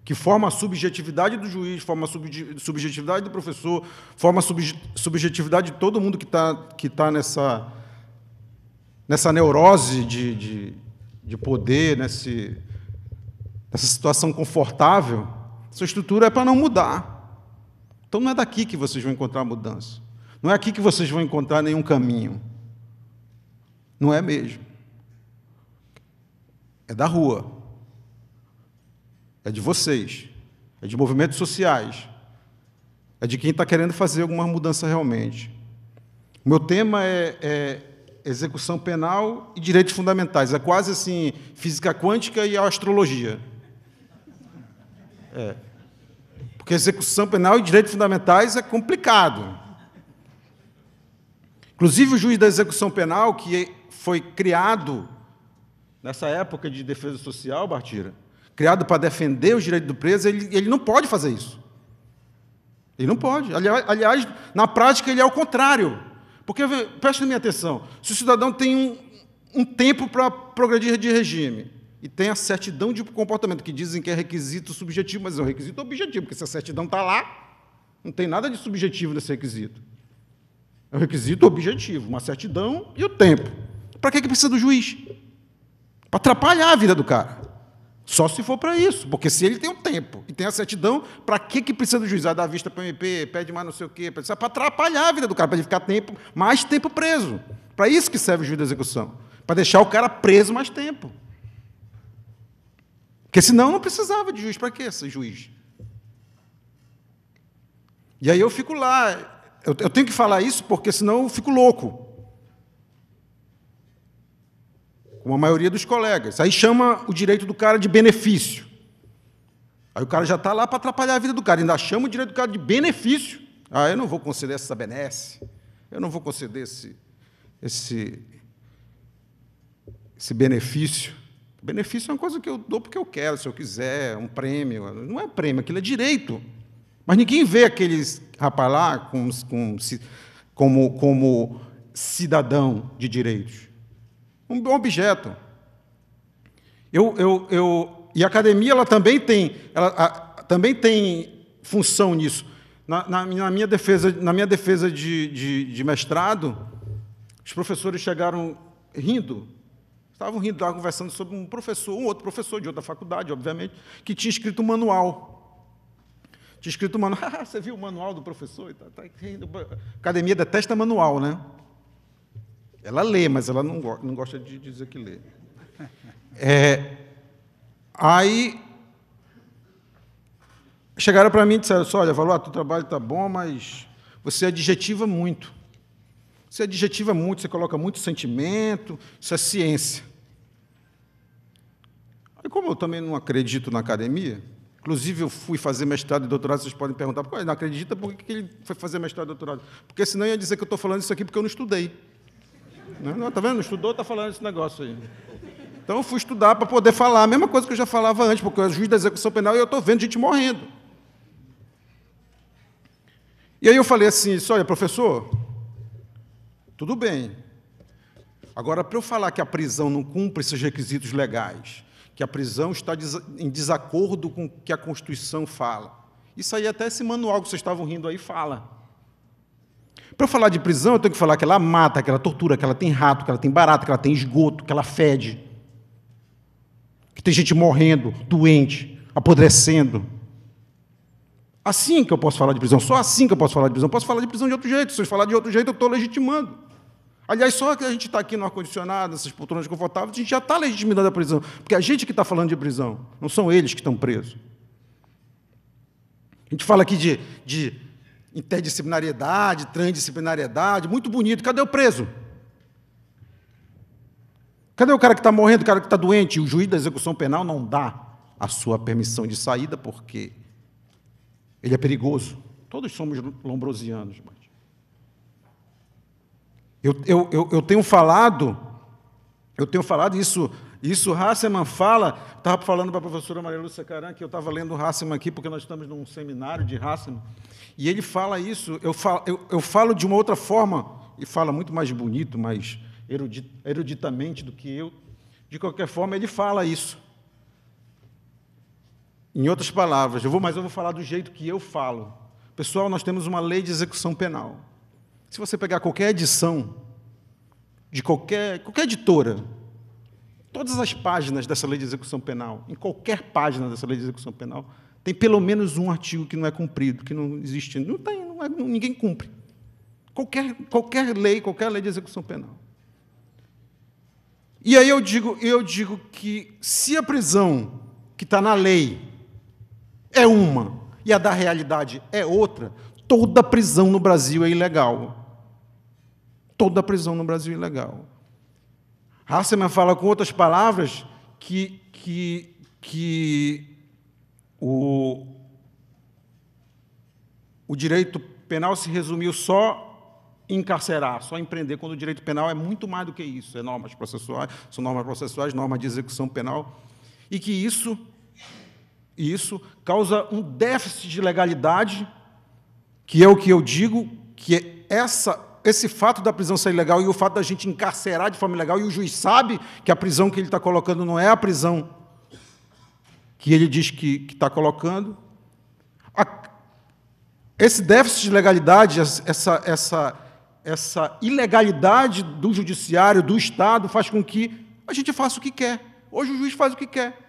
que forma a subjetividade do juiz, forma a subjetividade do professor, forma a subjetividade de todo mundo que está que tá nessa, nessa neurose de, de, de poder, nesse, nessa situação confortável, sua estrutura é para não mudar. Então não é daqui que vocês vão encontrar mudança. Não é aqui que vocês vão encontrar nenhum caminho. Não é mesmo. É da rua, é de vocês, é de movimentos sociais, é de quem está querendo fazer alguma mudança realmente. O meu tema é, é, execução penal e direitos fundamentais. É quase assim, física quântica e astrologia. É. Porque execução penal e direitos fundamentais é complicado. Inclusive, o juiz da execução penal, que foi criado nessa época de defesa social, Bartira, criado para defender os direitos do preso, ele, ele não pode fazer isso. Ele não pode. Aliás, na prática, ele é o contrário. Porque, preste minha atenção, se o cidadão tem um, um tempo para progredir de regime e tem a certidão de comportamento, que dizem que é requisito subjetivo, mas é um requisito objetivo, porque se a certidão está lá, não tem nada de subjetivo nesse requisito. É um requisito objetivo, uma certidão e o tempo. Para que, é que precisa do juiz? Para atrapalhar a vida do cara. Só se for para isso, porque se ele tem o um tempo e tem a certidão, para que, que precisa do juizado ah, dar vista para o MP, pede mais não sei o quê, para é atrapalhar a vida do cara, para ele ficar tempo, mais tempo preso. Para isso que serve o juiz da execução, para deixar o cara preso mais tempo. Porque senão não precisava de juiz, para que esse juiz? E aí eu fico lá, eu, eu tenho que falar isso porque senão eu fico louco. como a maioria dos colegas. Aí chama o direito do cara de benefício. Aí o cara já está lá para atrapalhar a vida do cara, ainda chama o direito do cara de benefício. Ah, eu não vou conceder essa benesse, eu não vou conceder esse, esse, esse benefício. Benefício é uma coisa que eu dou porque eu quero, se eu quiser, é um prêmio. Não é prêmio, aquilo é direito. Mas ninguém vê aqueles rapaz lá como, como, como cidadão de direitos um objeto. Eu, eu, eu, e a academia ela também tem, ela, a, também tem função nisso. Na, na, na, minha defesa, na minha defesa de, de, de mestrado, os professores chegaram rindo, estavam rindo, estavam conversando sobre um professor, um outro professor de outra faculdade, obviamente, que tinha escrito um manual. Tinha escrito um manual. (laughs) Você viu o manual do professor? Tá, tá, academia detesta manual, né? Ela lê, mas ela não, go não gosta de dizer que lê. É, aí chegaram para mim e disseram: assim, olha, Valor, ah, teu trabalho está bom, mas você adjetiva muito. Você adjetiva muito, você coloca muito sentimento, isso é ciência. E como eu também não acredito na academia, inclusive eu fui fazer mestrado e doutorado, vocês podem perguntar, não acredita por que ele foi fazer mestrado e doutorado? Porque senão ia dizer que eu estou falando isso aqui porque eu não estudei. Né? Não, tá vendo? Estudou, tá falando esse negócio aí. Então eu fui estudar para poder falar a mesma coisa que eu já falava antes, porque eu sou juiz da execução penal e eu estou vendo gente morrendo. E aí eu falei assim, olha, professor, tudo bem. Agora, para eu falar que a prisão não cumpre esses requisitos legais, que a prisão está em desacordo com o que a Constituição fala, isso aí até esse manual que vocês estavam rindo aí fala. Para eu falar de prisão, eu tenho que falar que ela mata, que ela tortura, que ela tem rato, que ela tem barata, que ela tem esgoto, que ela fede. Que tem gente morrendo, doente, apodrecendo. Assim que eu posso falar de prisão, só assim que eu posso falar de prisão. Eu posso falar de prisão de outro jeito. Se eu falar de outro jeito, eu estou legitimando. Aliás, só que a gente está aqui no ar-condicionado, nessas poltronas confortáveis, a gente já está legitimando a prisão. Porque a gente que está falando de prisão, não são eles que estão presos. A gente fala aqui de, de interdisciplinariedade, transdisciplinariedade, muito bonito. Cadê o preso? Cadê o cara que está morrendo, o cara que está doente? O juiz da execução penal não dá a sua permissão de saída porque ele é perigoso. Todos somos lombrosianos. Mas... Eu, eu, eu, eu tenho falado, eu tenho falado isso isso Hasseman fala, estava falando para a professora Maria Lúcia Caran, que eu estava lendo Hasseman aqui, porque nós estamos num seminário de Hasseman, e ele fala isso, eu falo, eu, eu falo de uma outra forma, e fala muito mais bonito, mais erudit, eruditamente do que eu, de qualquer forma, ele fala isso. Em outras palavras, eu vou, mas eu vou falar do jeito que eu falo. Pessoal, nós temos uma lei de execução penal. Se você pegar qualquer edição de qualquer, qualquer editora, todas as páginas dessa lei de execução penal, em qualquer página dessa lei de execução penal, tem pelo menos um artigo que não é cumprido, que não existe, não tem, não é, ninguém cumpre. Qualquer, qualquer lei, qualquer lei de execução penal. E aí eu digo, eu digo que se a prisão que está na lei é uma e a da realidade é outra, toda prisão no Brasil é ilegal. Toda prisão no Brasil é ilegal. Hasseman fala com outras palavras que, que, que o, o direito penal se resumiu só encarcerar, só empreender, quando o direito penal é muito mais do que isso, é normas processuais, são normas processuais, normas de execução penal, e que isso, isso causa um déficit de legalidade, que é o que eu digo, que é essa esse fato da prisão ser ilegal e o fato da gente encarcerar de forma ilegal, e o juiz sabe que a prisão que ele está colocando não é a prisão que ele diz que, que está colocando. A, esse déficit de legalidade, essa, essa, essa ilegalidade do judiciário, do Estado, faz com que a gente faça o que quer. Hoje o juiz faz o que quer.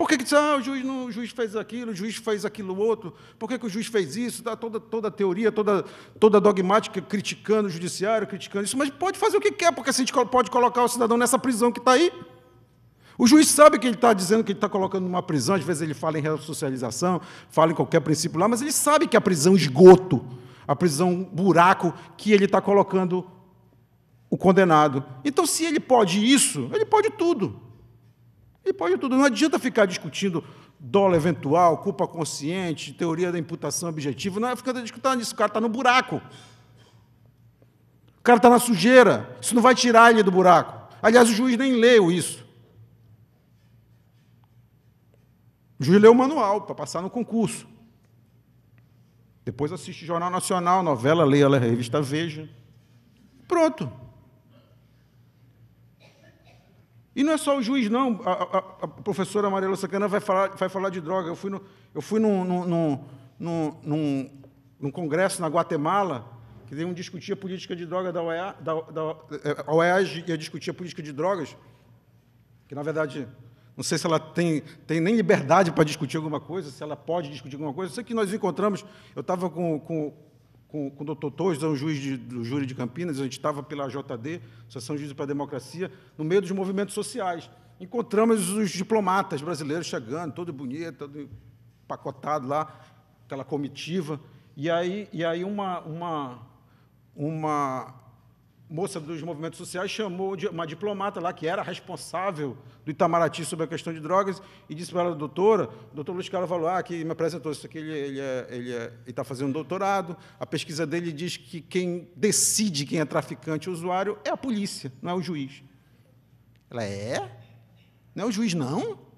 Por que, que diz, ah, o juiz, não, o juiz fez aquilo, o juiz fez aquilo outro, por que, que o juiz fez isso? Dá toda, toda a teoria, toda, toda dogmática criticando o judiciário, criticando isso, mas pode fazer o que quer, porque a gente pode colocar o cidadão nessa prisão que está aí. O juiz sabe que ele está dizendo que ele está colocando numa prisão, às vezes ele fala em ressocialização, fala em qualquer princípio lá, mas ele sabe que a prisão esgoto, a prisão buraco que ele está colocando o condenado. Então, se ele pode isso, ele pode tudo. E pode tudo. Não adianta ficar discutindo dólar eventual, culpa consciente, teoria da imputação objetiva. Não é ficar discutindo isso. Ah, o cara está no buraco. O cara está na sujeira. Isso não vai tirar ele do buraco. Aliás, o juiz nem leu isso. O juiz lê o manual para passar no concurso. Depois assiste Jornal Nacional, novela, leia a revista Veja. Pronto. E não é só o juiz, não. A, a, a professora Mariela Sacana vai falar, vai falar de droga. Eu fui, no, eu fui num, num, num, num, congresso na Guatemala, que um discutia política de droga da OEA, da, da, é, a OEA ia discutir a política de drogas, que, na verdade, não sei se ela tem, tem nem liberdade para discutir alguma coisa, se ela pode discutir alguma coisa. Eu sei que nós encontramos, eu estava com, com com, com o doutor Torres, um juiz de, do júri de Campinas, a gente estava pela JD, Associação Juízes para a Democracia, no meio dos movimentos sociais. Encontramos os diplomatas brasileiros chegando, todo bonito, todo empacotado lá, aquela comitiva. E aí, e aí uma, uma, uma moça dos movimentos sociais chamou uma diplomata lá, que era responsável do Itamaraty sobre a questão de drogas, e disse para ela, doutora, o doutor Luiz Carlos falou, ah, que me apresentou isso aqui, ele está ele é, ele é, tá fazendo um doutorado, a pesquisa dele diz que quem decide quem é traficante ou usuário é a polícia, não é o juiz. Ela é? Não é o juiz, não?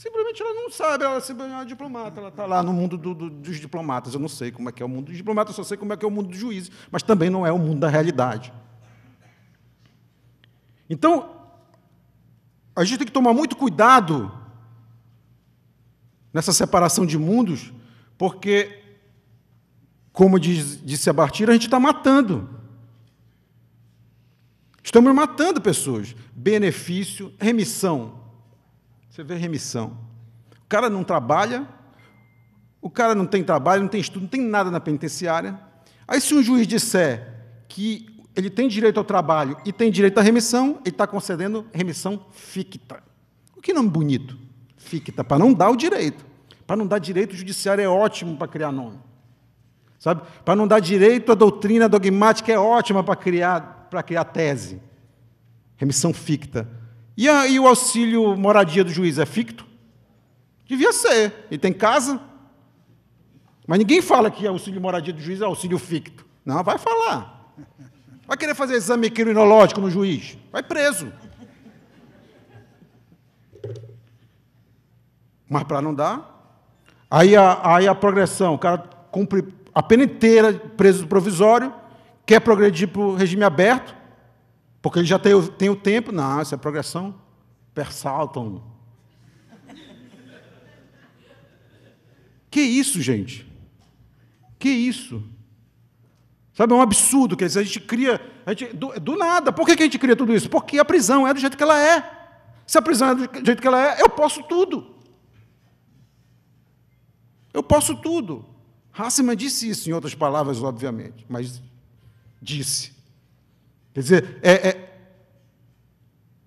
Simplesmente ela não sabe, ela é uma diplomata, ela está lá no mundo do, do, dos diplomatas. Eu não sei como é que é o mundo dos diplomatas, eu só sei como é que é o mundo dos juízes, mas também não é o mundo da realidade. Então, a gente tem que tomar muito cuidado nessa separação de mundos, porque, como diz, disse a Bartir, a gente está matando. Estamos matando pessoas. Benefício, remissão, você vê remissão. O cara não trabalha, o cara não tem trabalho, não tem estudo, não tem nada na penitenciária. Aí, se um juiz disser que ele tem direito ao trabalho e tem direito à remissão, ele está concedendo remissão ficta. O que nome é bonito? Ficta, para não dar o direito. Para não dar direito, o judiciário é ótimo para criar nome. Sabe? Para não dar direito, a doutrina dogmática é ótima para criar, para criar tese. Remissão ficta. E, a, e o auxílio moradia do juiz é ficto? Devia ser. Ele tem casa. Mas ninguém fala que auxílio moradia do juiz é auxílio ficto. Não, vai falar. Vai querer fazer exame criminológico no juiz? Vai preso. Mas para não dar. Aí a, aí a progressão, o cara cumpre a pena inteira preso provisório, quer progredir para o regime aberto, porque ele já tem o, tem o tempo. Não, isso é progressão. Persaltam. Que isso, gente? Que isso? Sabe, é um absurdo. Quer dizer, a gente cria. A gente, do, do, nada. Por que, a gente cria tudo isso? Porque a prisão é do jeito que ela é. Se a prisão é do jeito que ela é, eu posso tudo. Eu posso tudo. Hasseman disse isso, em outras palavras, obviamente, mas disse. Quer dizer, é, é,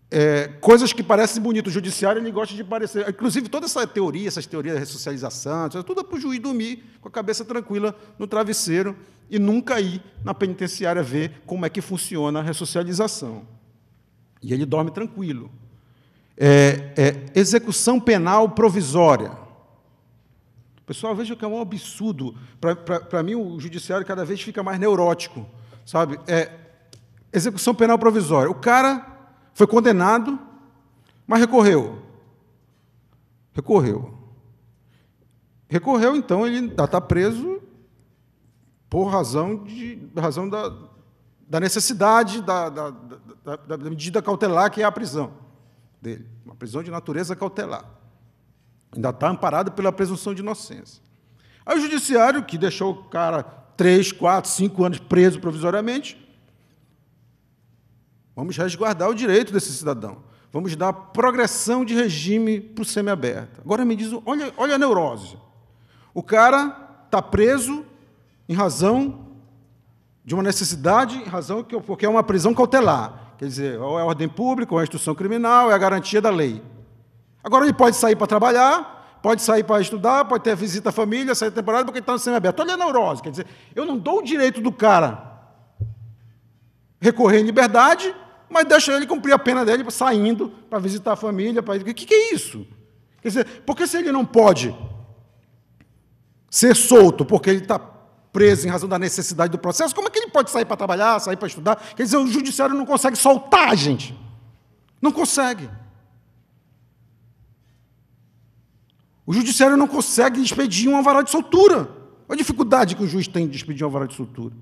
é, coisas que parecem bonitas. O judiciário ele gosta de parecer. Inclusive, toda essa teoria, essas teorias da ressocialização, tudo é para o juiz dormir com a cabeça tranquila no travesseiro e nunca ir na penitenciária ver como é que funciona a ressocialização. E ele dorme tranquilo. É, é, execução penal provisória. Pessoal, veja que é um absurdo. Para mim, o judiciário cada vez fica mais neurótico. Sabe? É, Execução penal provisória. O cara foi condenado, mas recorreu. Recorreu. Recorreu, então, ele está preso por razão, de, razão da, da necessidade da, da, da, da, medida cautelar, que é a prisão dele. Uma prisão de natureza cautelar. Ainda está amparado pela presunção de inocência. Aí o judiciário, que deixou o cara três, quatro, cinco anos preso provisoriamente, Vamos resguardar o direito desse cidadão. Vamos dar progressão de regime para o semiaberto. Agora me diz, olha, olha a neurose. O cara está preso em razão de uma necessidade, em razão que, porque é uma prisão cautelar. Quer dizer, ou é ordem pública, ou é instrução criminal, é a garantia da lei. Agora ele pode sair para trabalhar, pode sair para estudar, pode ter visita à família, sair temporada, porque está no semiaberto. Olha a neurose. Quer dizer, eu não dou o direito do cara recorrer em liberdade mas deixa ele cumprir a pena dele saindo para visitar a família. Para... O que, que é isso? Quer dizer, porque se ele não pode ser solto porque ele está preso em razão da necessidade do processo, como é que ele pode sair para trabalhar, sair para estudar? Quer dizer, o judiciário não consegue soltar a gente. Não consegue. O judiciário não consegue expedir uma vara de soltura. Olha a dificuldade que o juiz tem de expedir uma vara de soltura.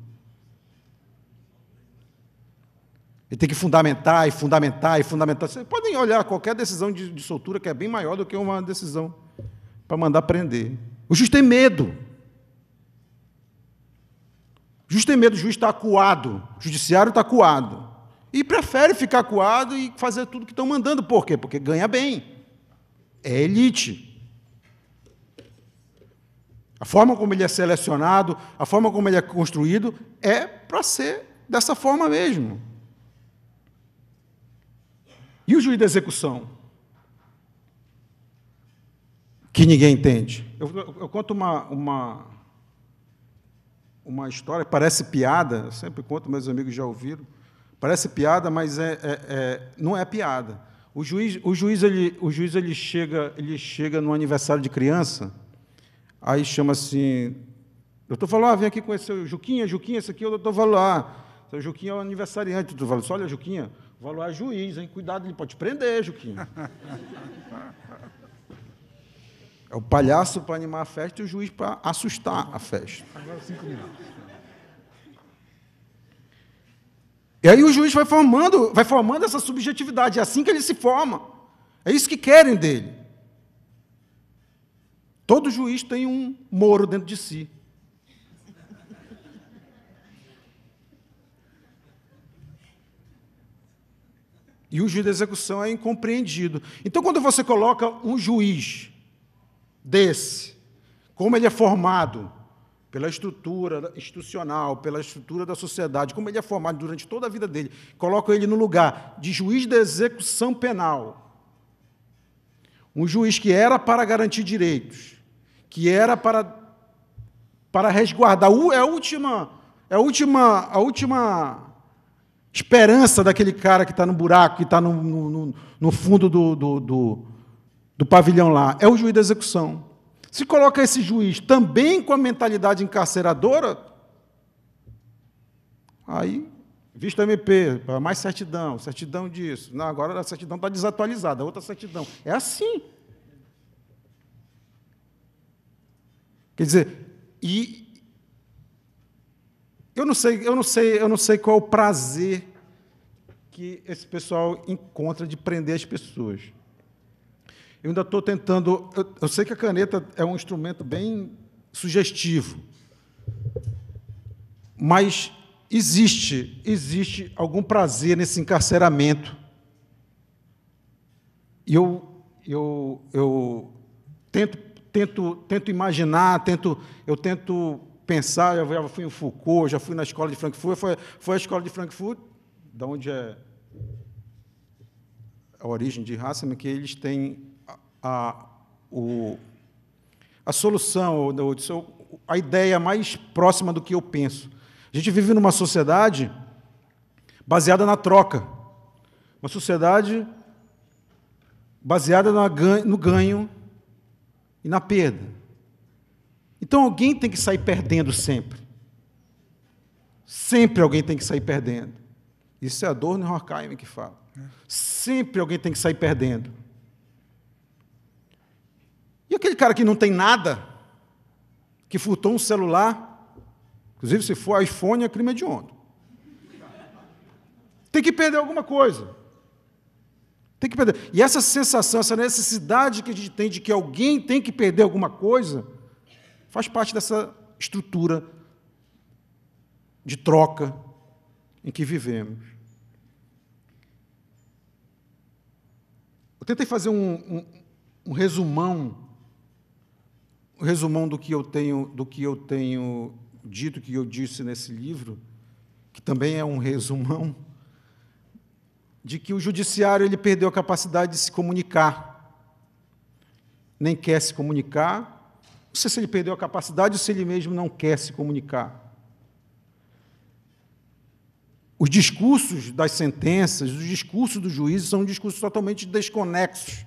Ele tem que fundamentar e fundamentar e fundamentar. Vocês podem olhar qualquer decisão de, de soltura que é bem maior do que uma decisão para mandar prender. O juiz tem medo. O juiz tem medo, o juiz está acuado, o judiciário está acuado. E prefere ficar acuado e fazer tudo que estão mandando. Por quê? Porque ganha bem. É elite. A forma como ele é selecionado, a forma como ele é construído, é para ser dessa forma mesmo. E o juiz da execução? Que ninguém entende. Eu, eu, eu conto uma, uma, uma história, parece piada, eu sempre conto, meus amigos já ouviram. Parece piada, mas é, é, é, não é piada. O juiz, o juiz, ele, o juiz ele, chega, ele chega no aniversário de criança, aí chama assim. Doutor falou, ah, vem aqui conhecer o Juquinha, Juquinha, esse aqui é o doutor Valar. Ah, o Juquinha é o aniversariante. O doutor olha, Juquinha, Valor é juiz, hein? Cuidado, ele pode te prender, Juquinho. É o palhaço para animar a festa e o juiz para assustar a festa. Agora cinco minutos. E aí o juiz vai formando, vai formando essa subjetividade, é assim que ele se forma. É isso que querem dele. Todo juiz tem um moro dentro de si. E o juiz da execução é incompreendido. Então, quando você coloca um juiz desse, como ele é formado pela estrutura institucional, pela estrutura da sociedade, como ele é formado durante toda a vida dele, coloca ele no lugar de juiz da execução penal. Um juiz que era para garantir direitos, que era para, para resguardar, é a última, é a última, a última Esperança daquele cara que está no buraco, que está no, no, no, fundo do, do, do, do pavilhão lá, é o juiz da execução. Se coloca esse juiz também com a mentalidade encarceradora, aí Visto MP, mais certidão, certidão disso. Não, agora a certidão está desatualizada, outra certidão. É assim. Quer dizer, e eu não sei, eu não sei, eu não sei qual é o prazer que esse pessoal encontra de prender as pessoas. Eu ainda estou tentando. Eu, eu, sei que a caneta é um instrumento bem sugestivo, mas existe, existe algum prazer nesse encarceramento. E eu, eu, eu tento, tento, tento imaginar, tento, eu tento pensar, eu já fui em Foucault, já fui na escola de Frankfurt, foi, foi a escola de Frankfurt, da onde é a origem de Hassan, que eles têm a, a, o, a solução, a ideia mais próxima do que eu penso. A gente vive numa sociedade baseada na troca, uma sociedade baseada no ganho e na perda. Então alguém tem que sair perdendo sempre. Sempre alguém tem que sair perdendo. Isso é a dor no Horkheimer que fala. Sempre alguém tem que sair perdendo. E aquele cara que não tem nada, que furtou um celular, inclusive se for iPhone é crime hediondo. Tem que perder alguma coisa. Tem que perder. E essa sensação, essa necessidade que a gente tem de que alguém tem que perder alguma coisa, Faz parte dessa estrutura de troca em que vivemos. Eu tentei fazer um, um, um resumão, um resumão do que eu tenho, do que eu tenho dito, que eu disse nesse livro, que também é um resumão, de que o judiciário ele perdeu a capacidade de se comunicar, nem quer se comunicar, não sei se ele perdeu a capacidade ou se ele mesmo não quer se comunicar. Os discursos das sentenças, os discursos dos juízes são discursos totalmente desconexos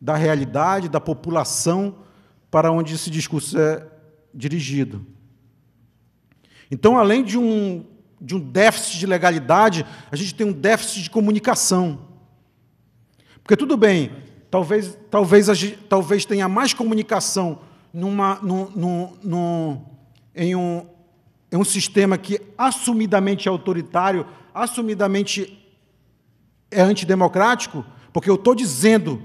da realidade, da população para onde esse discurso é dirigido. Então, além de um, de um déficit de legalidade, a gente tem um déficit de comunicação. Porque, tudo bem, Talvez, talvez, talvez tenha mais comunicação numa, num, num, num, em, um, em um sistema que assumidamente é autoritário, assumidamente é antidemocrático, porque eu estou dizendo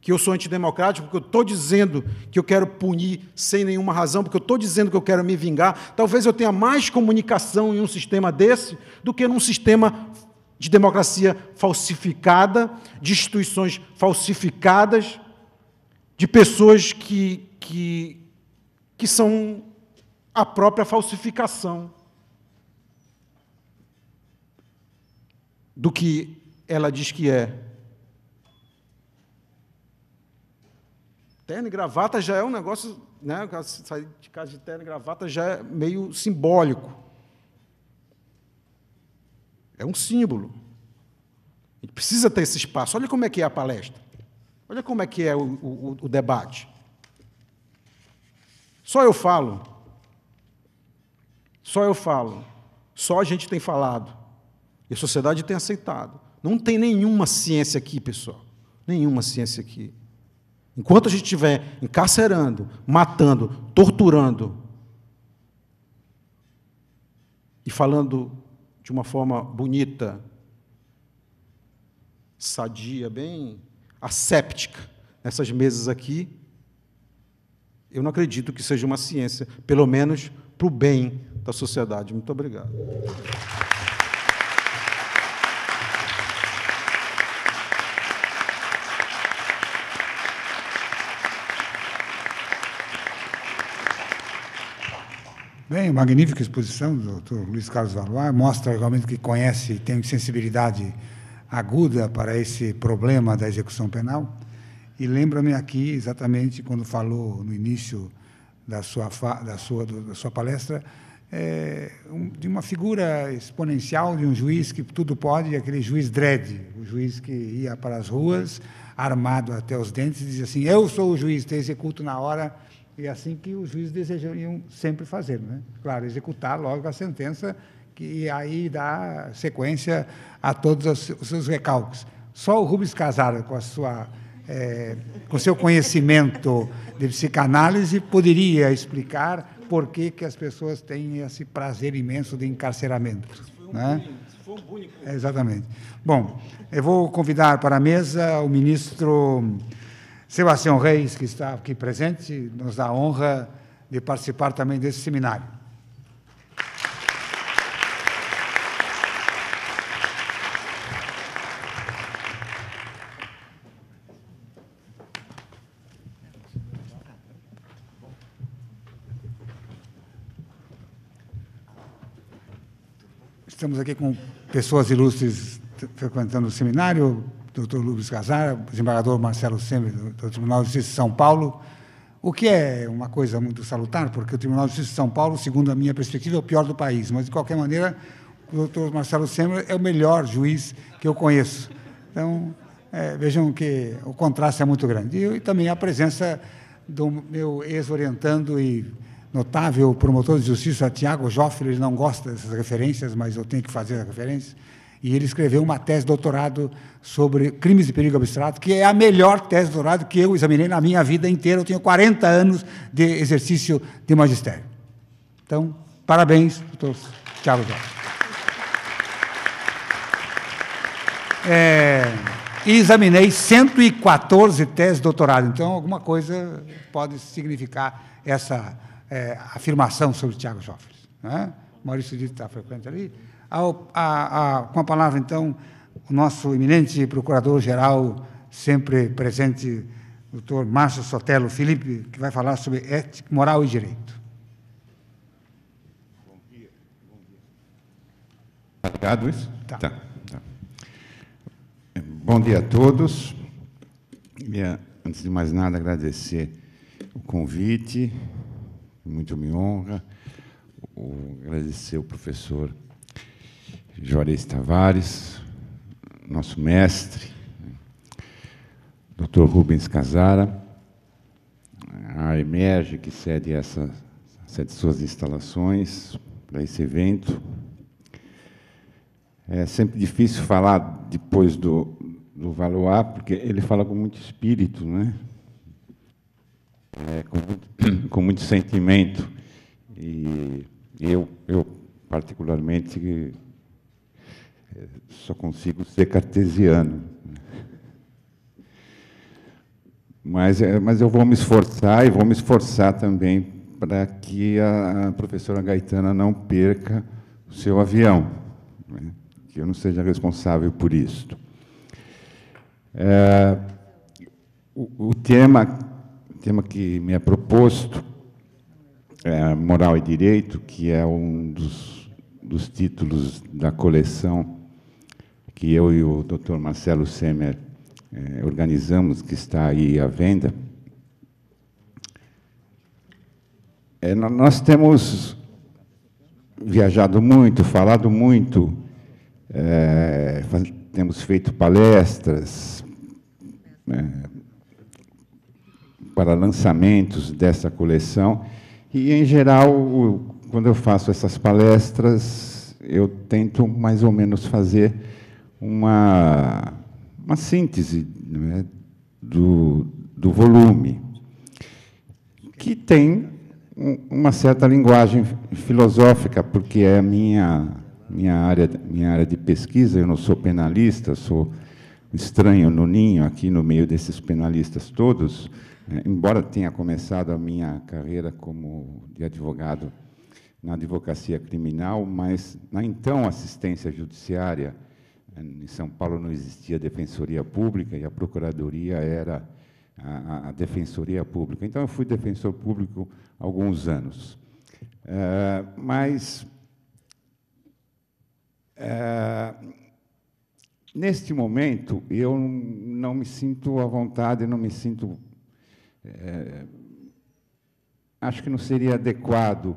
que eu sou antidemocrático, porque eu estou dizendo que eu quero punir sem nenhuma razão, porque eu estou dizendo que eu quero me vingar. Talvez eu tenha mais comunicação em um sistema desse do que num sistema de democracia falsificada, de instituições falsificadas, de pessoas que, que, que são a própria falsificação do que ela diz que é. Terno e gravata já é um negócio, né? Sair de casa de terno e gravata já é meio simbólico. É um símbolo. A gente precisa ter esse espaço. Olha como é que é a palestra. Olha como é que é o, o, o debate. Só eu falo. Só eu falo. Só a gente tem falado. E a sociedade tem aceitado. Não tem nenhuma ciência aqui, pessoal. Nenhuma ciência aqui. Enquanto a gente estiver encarcerando, matando, torturando e falando de uma forma bonita, sadia, bem asséptica, nessas mesas aqui, eu não acredito que seja uma ciência, pelo menos para o bem da sociedade. Muito obrigado. Bem, magnífica exposição do Dr. Luiz Carlos Valois, mostra realmente que conhece e tem sensibilidade aguda para esse problema da execução penal. E lembra-me aqui exatamente quando falou no início da sua, da sua, da sua palestra é, um, de uma figura exponencial de um juiz que tudo pode, aquele juiz dread, o juiz que ia para as ruas armado até os dentes e dizia assim: Eu sou o juiz, te executo na hora e é assim que os juízes desejariam sempre fazer, né? Claro, executar logo a sentença que aí dá sequência a todos os seus recalques. Só o Rubens Casara, com a sua é, com seu conhecimento de psicanálise, poderia explicar por que, que as pessoas têm esse prazer imenso de encarceramento. Isso foi um né? exatamente. Bom, eu vou convidar para a mesa o ministro Sebastião Reis, que está aqui presente, nos dá a honra de participar também desse seminário. Estamos aqui com pessoas ilustres frequentando o seminário, doutor Lúcio Casar, desembargador Marcelo Sember, do, Tribunal de Justiça de São Paulo, o que é uma coisa muito salutar, porque o Tribunal de Justiça de São Paulo, segundo a minha perspectiva, é o pior do país, mas, de qualquer maneira, o doutor Marcelo Sember é o melhor juiz que eu conheço. Então, é, vejam que o contraste é muito grande. E, e também a presença do meu ex-orientando e notável promotor de justiça, Tiago Joffre, ele não gosta dessas referências, mas eu tenho que fazer as referências, e ele escreveu uma tese de doutorado sobre crimes de perigo abstrato, que é a melhor tese de doutorado que eu examinei na minha vida inteira. Eu tenho 40 anos de exercício de magistério. Então, parabéns, doutor Tiago Jorge. É, e examinei 114 teses de doutorado. Então, alguma coisa pode significar essa é, afirmação sobre Tiago Joffres. Né? Maurício Dito está frequente ali. Ao, a, a, com a palavra, então, o nosso eminente procurador-geral, sempre presente, doutor Márcio Sotelo Felipe, que vai falar sobre ética, moral e direito. Bom dia. Bom dia. Ligado isso? Tá. Tá, tá. Bom dia a todos. Minha, antes de mais nada, agradecer o convite, muito me honra. O, agradecer o professor Juarez Tavares, nosso mestre, Dr. Rubens Casara, a Emerge, que cede, essa, cede suas instalações para esse evento. É sempre difícil falar depois do, do Valois, porque ele fala com muito espírito, né? É, com, muito, (clears throat) com muito sentimento. E eu, eu particularmente, só consigo ser cartesiano. Mas, é, mas eu vou me esforçar e vou me esforçar também para que a professora Gaetana não perca o seu avião, né? que eu não seja responsável por isso. É, o, o, tema, tema que me é proposto é Moral e Direito, que é um dos, dos títulos da coleção que eu e o Dr. Marcelo Semer eh, organizamos, que está aí à venda, é, nós temos viajado muito, falado muito, é, faz, temos feito palestras é, para lançamentos dessa coleção e, em geral, quando eu faço essas palestras, eu tento mais ou menos fazer uma, uma síntese é, do, do volume, que tem uma certa linguagem filosófica, porque é a minha, minha, área, minha área de pesquisa, eu não sou penalista, sou estranho no ninho, aqui no meio desses penalistas todos, né? embora tenha começado a minha carreira como de advogado na advocacia criminal, mas na então assistência judiciária, em São Paulo não existia defensoria pública e a procuradoria era a, a defensoria pública. Então, eu fui defensor público há alguns anos. Eh, mas, eh, neste momento, eu não me sinto à vontade, não me sinto. Eh, acho que não seria adequado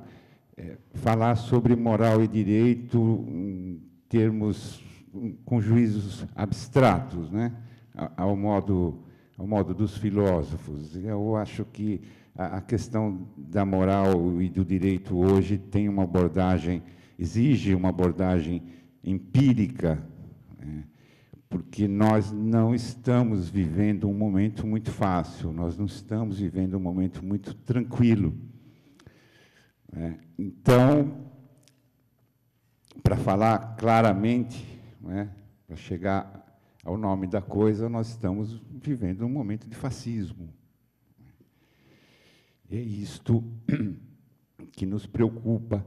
falar sobre moral e direito em termos com juízos abstratos, né, ao modo ao modo dos filósofos. Eu acho que a questão da moral e do direito hoje tem uma abordagem, exige uma abordagem empírica, né? porque nós não estamos vivendo um momento muito fácil, nós não estamos vivendo um momento muito tranquilo. Né? Então, para falar claramente, né? Para chegar ao nome da coisa, nós estamos vivendo um momento de fascismo. É isto (clears throat) que nos preocupa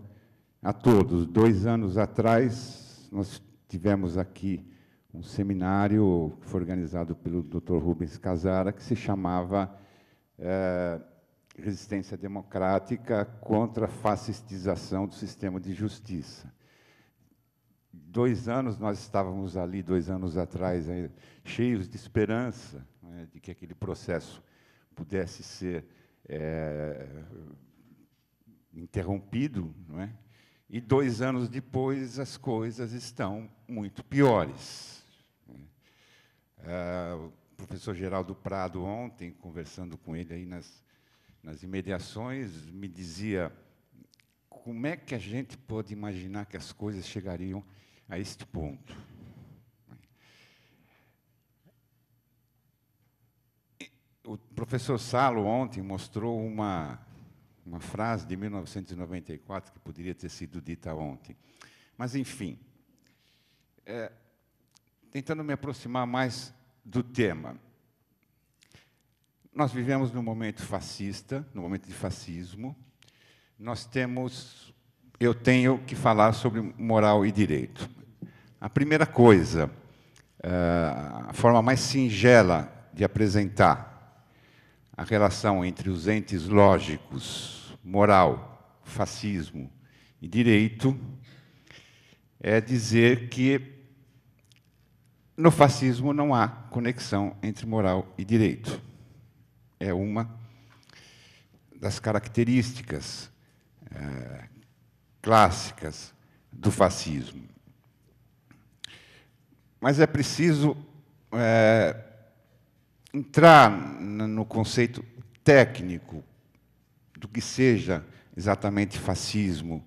a todos. Dois anos atrás, nós tivemos aqui um seminário que foi organizado pelo Dr. Rubens Casara, que se chamava é, Resistência Democrática contra a Fascistização do Sistema de Justiça dois anos nós estávamos ali, dois anos atrás, cheios de esperança né, de que aquele processo pudesse ser é, interrompido, não é? E dois anos depois as coisas estão muito piores. Ah, o professor Geraldo Prado ontem, conversando com ele aí nas, nas imediações, me dizia como é que a gente pode imaginar que as coisas chegariam a este ponto. O professor Salo ontem mostrou uma, uma frase de 1994 que poderia ter sido dita ontem. Mas, enfim, é, tentando me aproximar mais do tema. Nós vivemos num momento fascista, num momento de fascismo. Nós temos eu tenho que falar sobre moral e direito. A primeira coisa, eh, a forma mais singela de apresentar a relação entre os entes lógicos, moral, fascismo e direito, é dizer que no fascismo não há conexão entre moral e direito. É uma das características eh, clássicas do fascismo. Mas é preciso é, entrar no conceito técnico do que seja exatamente fascismo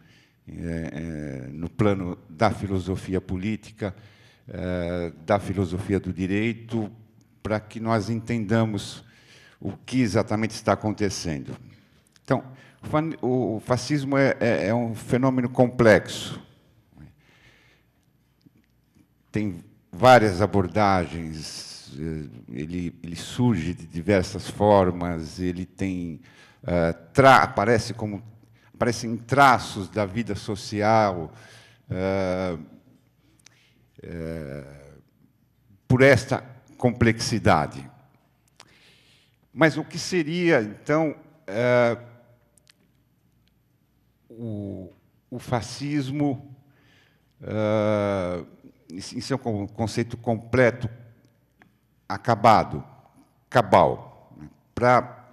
é, é, no plano da filosofia política, é, da filosofia do direito, para que nós entendamos o que exatamente está acontecendo. Então, o fascismo é, é, é um fenômeno complexo. Tem várias abordagens, eh, ele, ele surge de diversas formas, ele tem eh, aparece como aparecem traços da vida social. Eh, por esta complexidade. Mas o que seria, então, o, o fascismo, uh, em seu conceito completo, acabado, cabal. Né? Para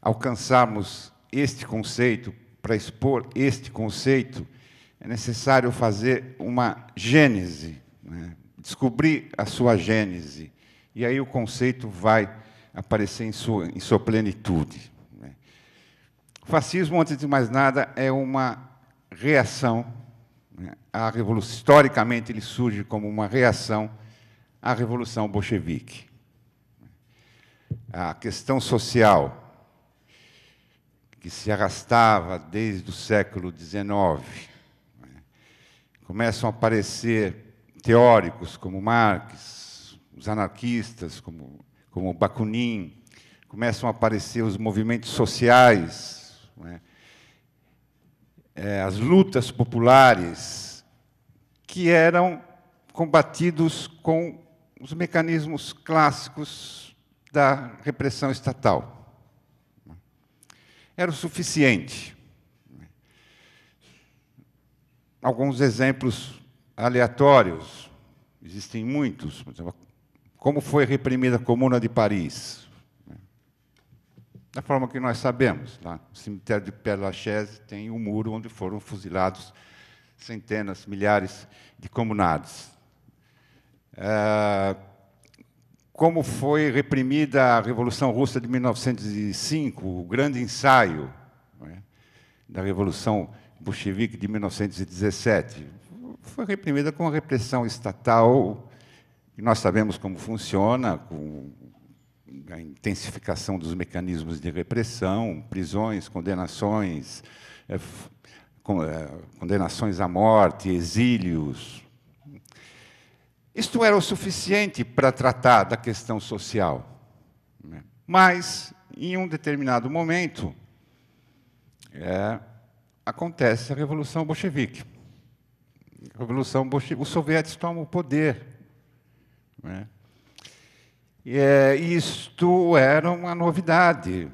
alcançarmos este conceito, para expor este conceito, é necessário fazer uma gênese, né? descobrir a sua gênese. E aí o conceito vai aparecer em sua, em sua plenitude. O fascismo, antes de mais nada, é uma reação à né? revolução. Historicamente, ele surge como uma reação à revolução bolchevique. A questão social que se arrastava desde o século XIX né? começam a aparecer teóricos como Marx, os anarquistas como, como Bakunin, começam a aparecer os movimentos sociais é? é? as lutas populares que eram combatidos com os mecanismos clássicos da repressão estatal. Era o suficiente. Alguns exemplos aleatórios, existem muitos, como foi reprimida a Comuna de Paris, da forma que nós sabemos. Lá no cemitério de Père Lachaise tem um muro onde foram fuzilados centenas, milhares de comunados. É, como foi reprimida a Revolução Russa de 1905, o grande ensaio né, da Revolução Bolchevique de 1917. Foi reprimida com a repressão estatal, e nós sabemos como funciona, com a intensificação dos mecanismos de repressão, prisões, condenações, é, com, é, condenações à morte, exílios. Isto era o suficiente para tratar da questão social. Né? Mas, em um determinado momento, é, acontece a Revolução Bolchevique. A Revolução Bolchevique, os soviéticos tomam o poder. Né? É, isto era uma novidade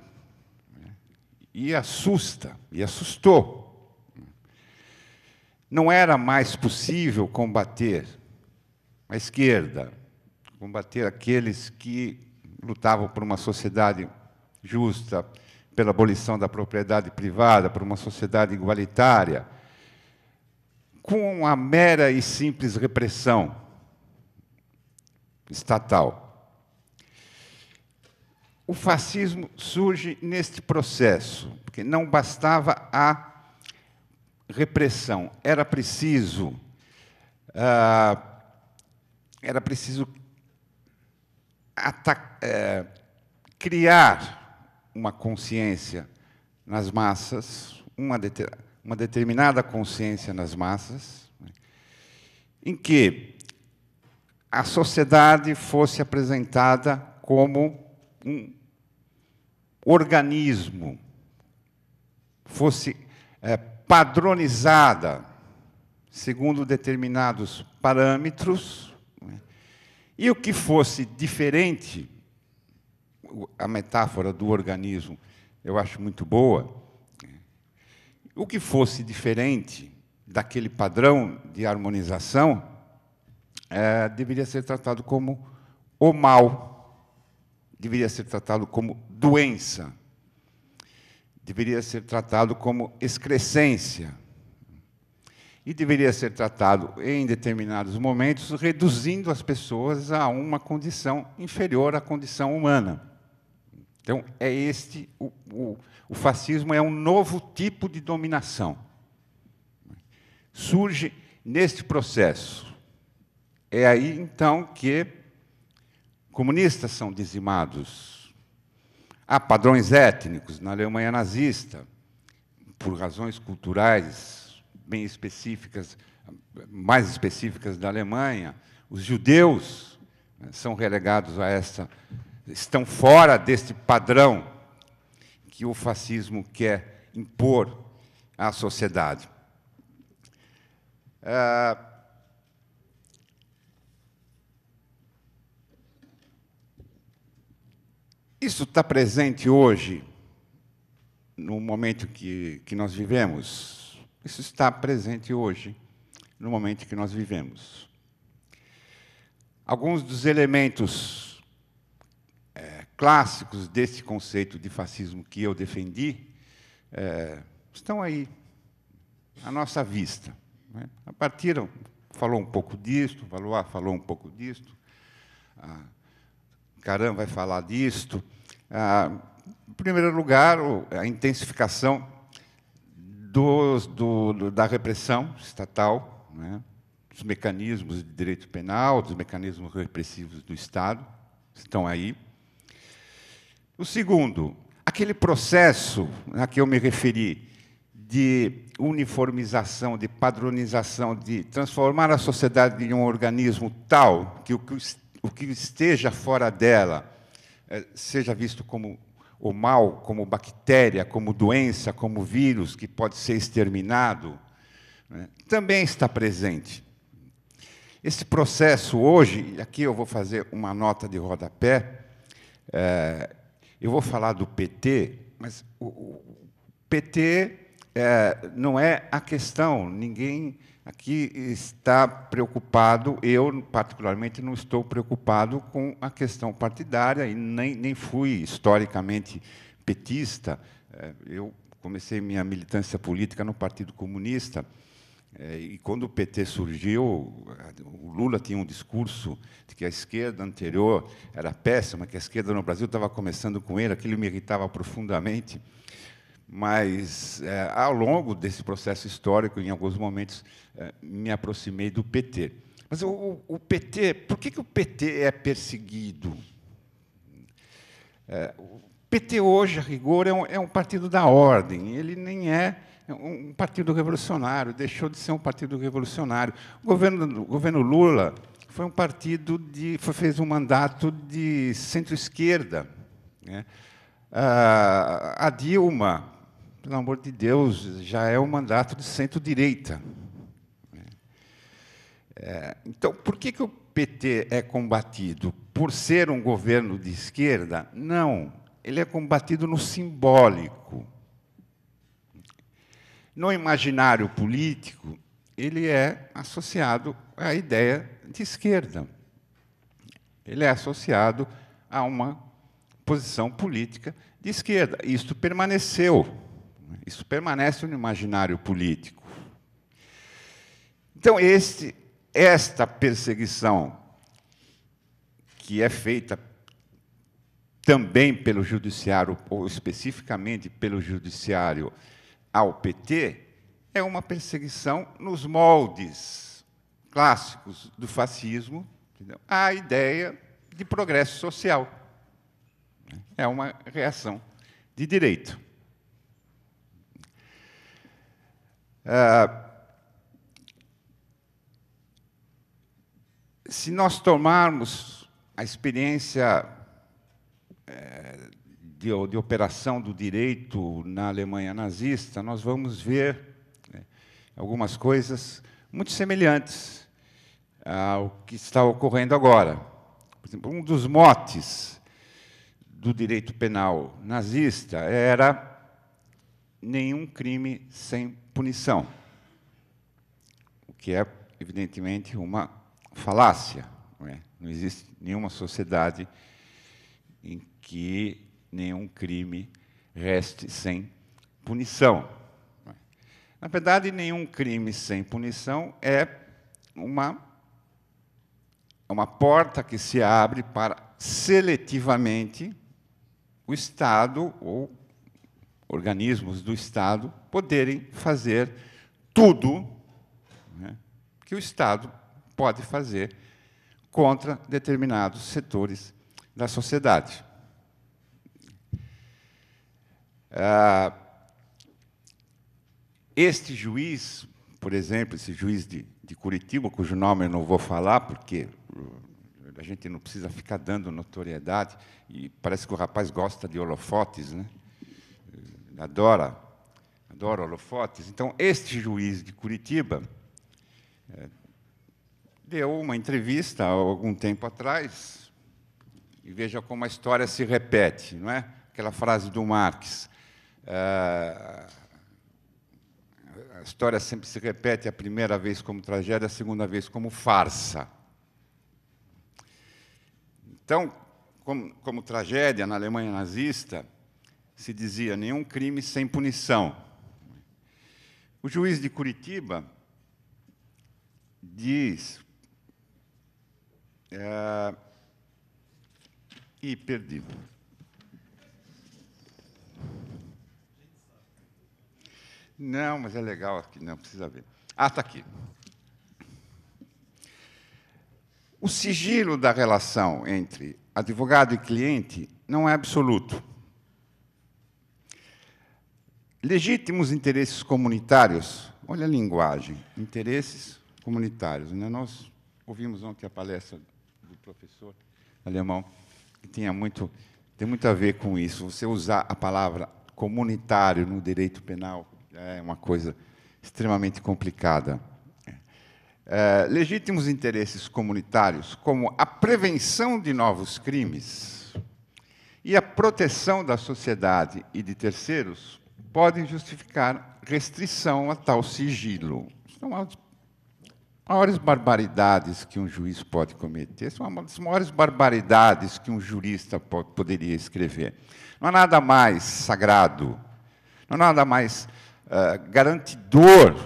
e assusta, e assustou. Não era mais possível combater a esquerda, combater aqueles que lutavam por uma sociedade justa, pela abolição da propriedade privada, por uma sociedade igualitária, com a mera e simples repressão estatal o fascismo surge neste processo, porque não bastava a repressão, era preciso uh, era preciso uh, criar uma consciência nas massas, uma, de uma determinada consciência nas massas, né, em que a sociedade fosse apresentada como um organismo fosse é, padronizada segundo determinados parâmetros, né? e o que fosse diferente, a metáfora do organismo eu acho muito boa, né, o que fosse diferente daquele padrão de harmonização é, deveria ser tratado como o mal deveria ser tratado como doença, deveria ser tratado como excrescência e deveria ser tratado em determinados momentos, reduzindo as pessoas a uma condição inferior à condição humana. Então, é este o, o, o fascismo é um novo tipo de dominação. Surge neste processo. É aí então que comunistas são dizimados. Há padrões étnicos na Alemanha nazista, por razões culturais bem específicas, mais específicas da Alemanha. Os judeus né, são relegados a essa, estão fora deste padrão que o fascismo quer impor à sociedade. Uh, Isso está presente hoje, no momento que, que nós vivemos. Isso está presente hoje, no momento que nós vivemos. Alguns dos elementos é, clássicos desse conceito de fascismo que eu defendi é, estão aí, à nossa vista. Né? A partir, falou um pouco disto, falou, falou um pouco disto. Ah, Caram vai falar disto. Ah, em primeiro lugar, a intensificação do, da repressão estatal, né? dos mecanismos de direito penal, dos mecanismos repressivos do Estado, estão aí. O segundo, aquele processo a que eu me referi de uniformização, de padronização, de transformar a sociedade em um organismo tal que o que o Estado o que esteja fora dela eh, seja visto como o mal, como bactéria, como doença, como vírus que pode ser exterminado, né, também está presente. Esse processo hoje, aqui eu vou fazer uma nota de rodapé, é, eu vou falar do PT, mas o, o PT é, eh, não é a questão, ninguém Aqui está preocupado, eu particularmente não estou preocupado com a questão partidária e nem, nem fui historicamente petista. É, eu comecei minha militância política no Partido Comunista é, e quando o PT surgiu, o Lula tinha um discurso de que a esquerda anterior era péssima, que a esquerda no Brasil estava começando com ele, aquilo me irritava profundamente mas é, ao longo desse processo histórico, em alguns momentos, é, me aproximei do PT. Mas o, o, PT, por que, que o PT é perseguido? É, o PT hoje, a rigor, é um, é um, partido da ordem, ele nem é um partido revolucionário, deixou de ser um partido revolucionário. O governo, o governo Lula foi um partido de. Foi, fez um mandato de centro-esquerda. Né? Ah, a Dilma pelo amor de Deus, já é o um mandato de centro-direita. É, então, por que, que o PT é combatido? Por ser um governo de esquerda? Não, ele é combatido no simbólico. No imaginário político, ele é associado à ideia de esquerda. Ele é associado a uma posição política de esquerda. Isto permaneceu. Isso permanece no imaginário político. Então, este, esta perseguição, que é feita também pelo judiciário, ou especificamente pelo judiciário ao PT, é uma perseguição nos moldes clássicos do fascismo, entendeu? à ideia de progresso social. É uma reação de direito. Ah, se nós tomarmos a experiência eh, de, de, operação do direito na Alemanha nazista, nós vamos ver né, algumas coisas muito semelhantes ao que está ocorrendo agora. Por exemplo, um dos motes do direito penal nazista era nenhum crime sem punição, o que é, evidentemente, uma falácia. Não, é? não existe nenhuma sociedade em que nenhum crime reste sem punição. É? Na verdade, nenhum crime sem punição é uma, é uma porta que se abre para seletivamente o Estado ou organismos do Estado poderem fazer tudo né, que o Estado pode fazer contra determinados setores da sociedade. Ah, este juiz, por exemplo, esse juiz de, de Curitiba, cujo nome eu não vou falar, porque uh, a gente não precisa ficar dando notoriedade, e parece que o rapaz gosta de holofotes, né? adora, adora holofotes. Então, este juiz de Curitiba é, deu uma entrevista há algum tempo atrás, e veja como a história se repete, não é? Aquela frase do Marx. É, a história sempre se repete a primeira vez como tragédia, a segunda vez como farsa. Então, como, como tragédia na Alemanha nazista, se dizia nenhum crime sem punição. O juiz de Curitiba diz. É, e perdi. Não, mas é legal aqui, não precisa ver. Ah, está aqui. O sigilo da relação entre advogado e cliente não é absoluto. Legítimos interesses comunitários, olha a linguagem, interesses comunitários. Né? Nós ouvimos ontem a palestra do professor alemão, que tinha muito, tem muito a ver com isso. Você usar a palavra comunitário no direito penal é uma coisa extremamente complicada. É, legítimos interesses comunitários, como a prevenção de novos crimes e a proteção da sociedade e de terceiros podem justificar restrição a tal sigilo. São as maiores barbaridades que um juiz pode cometer, são as maiores barbaridades que um jurista pode, poderia escrever. Não há nada mais sagrado, não há nada mais uh, garantidor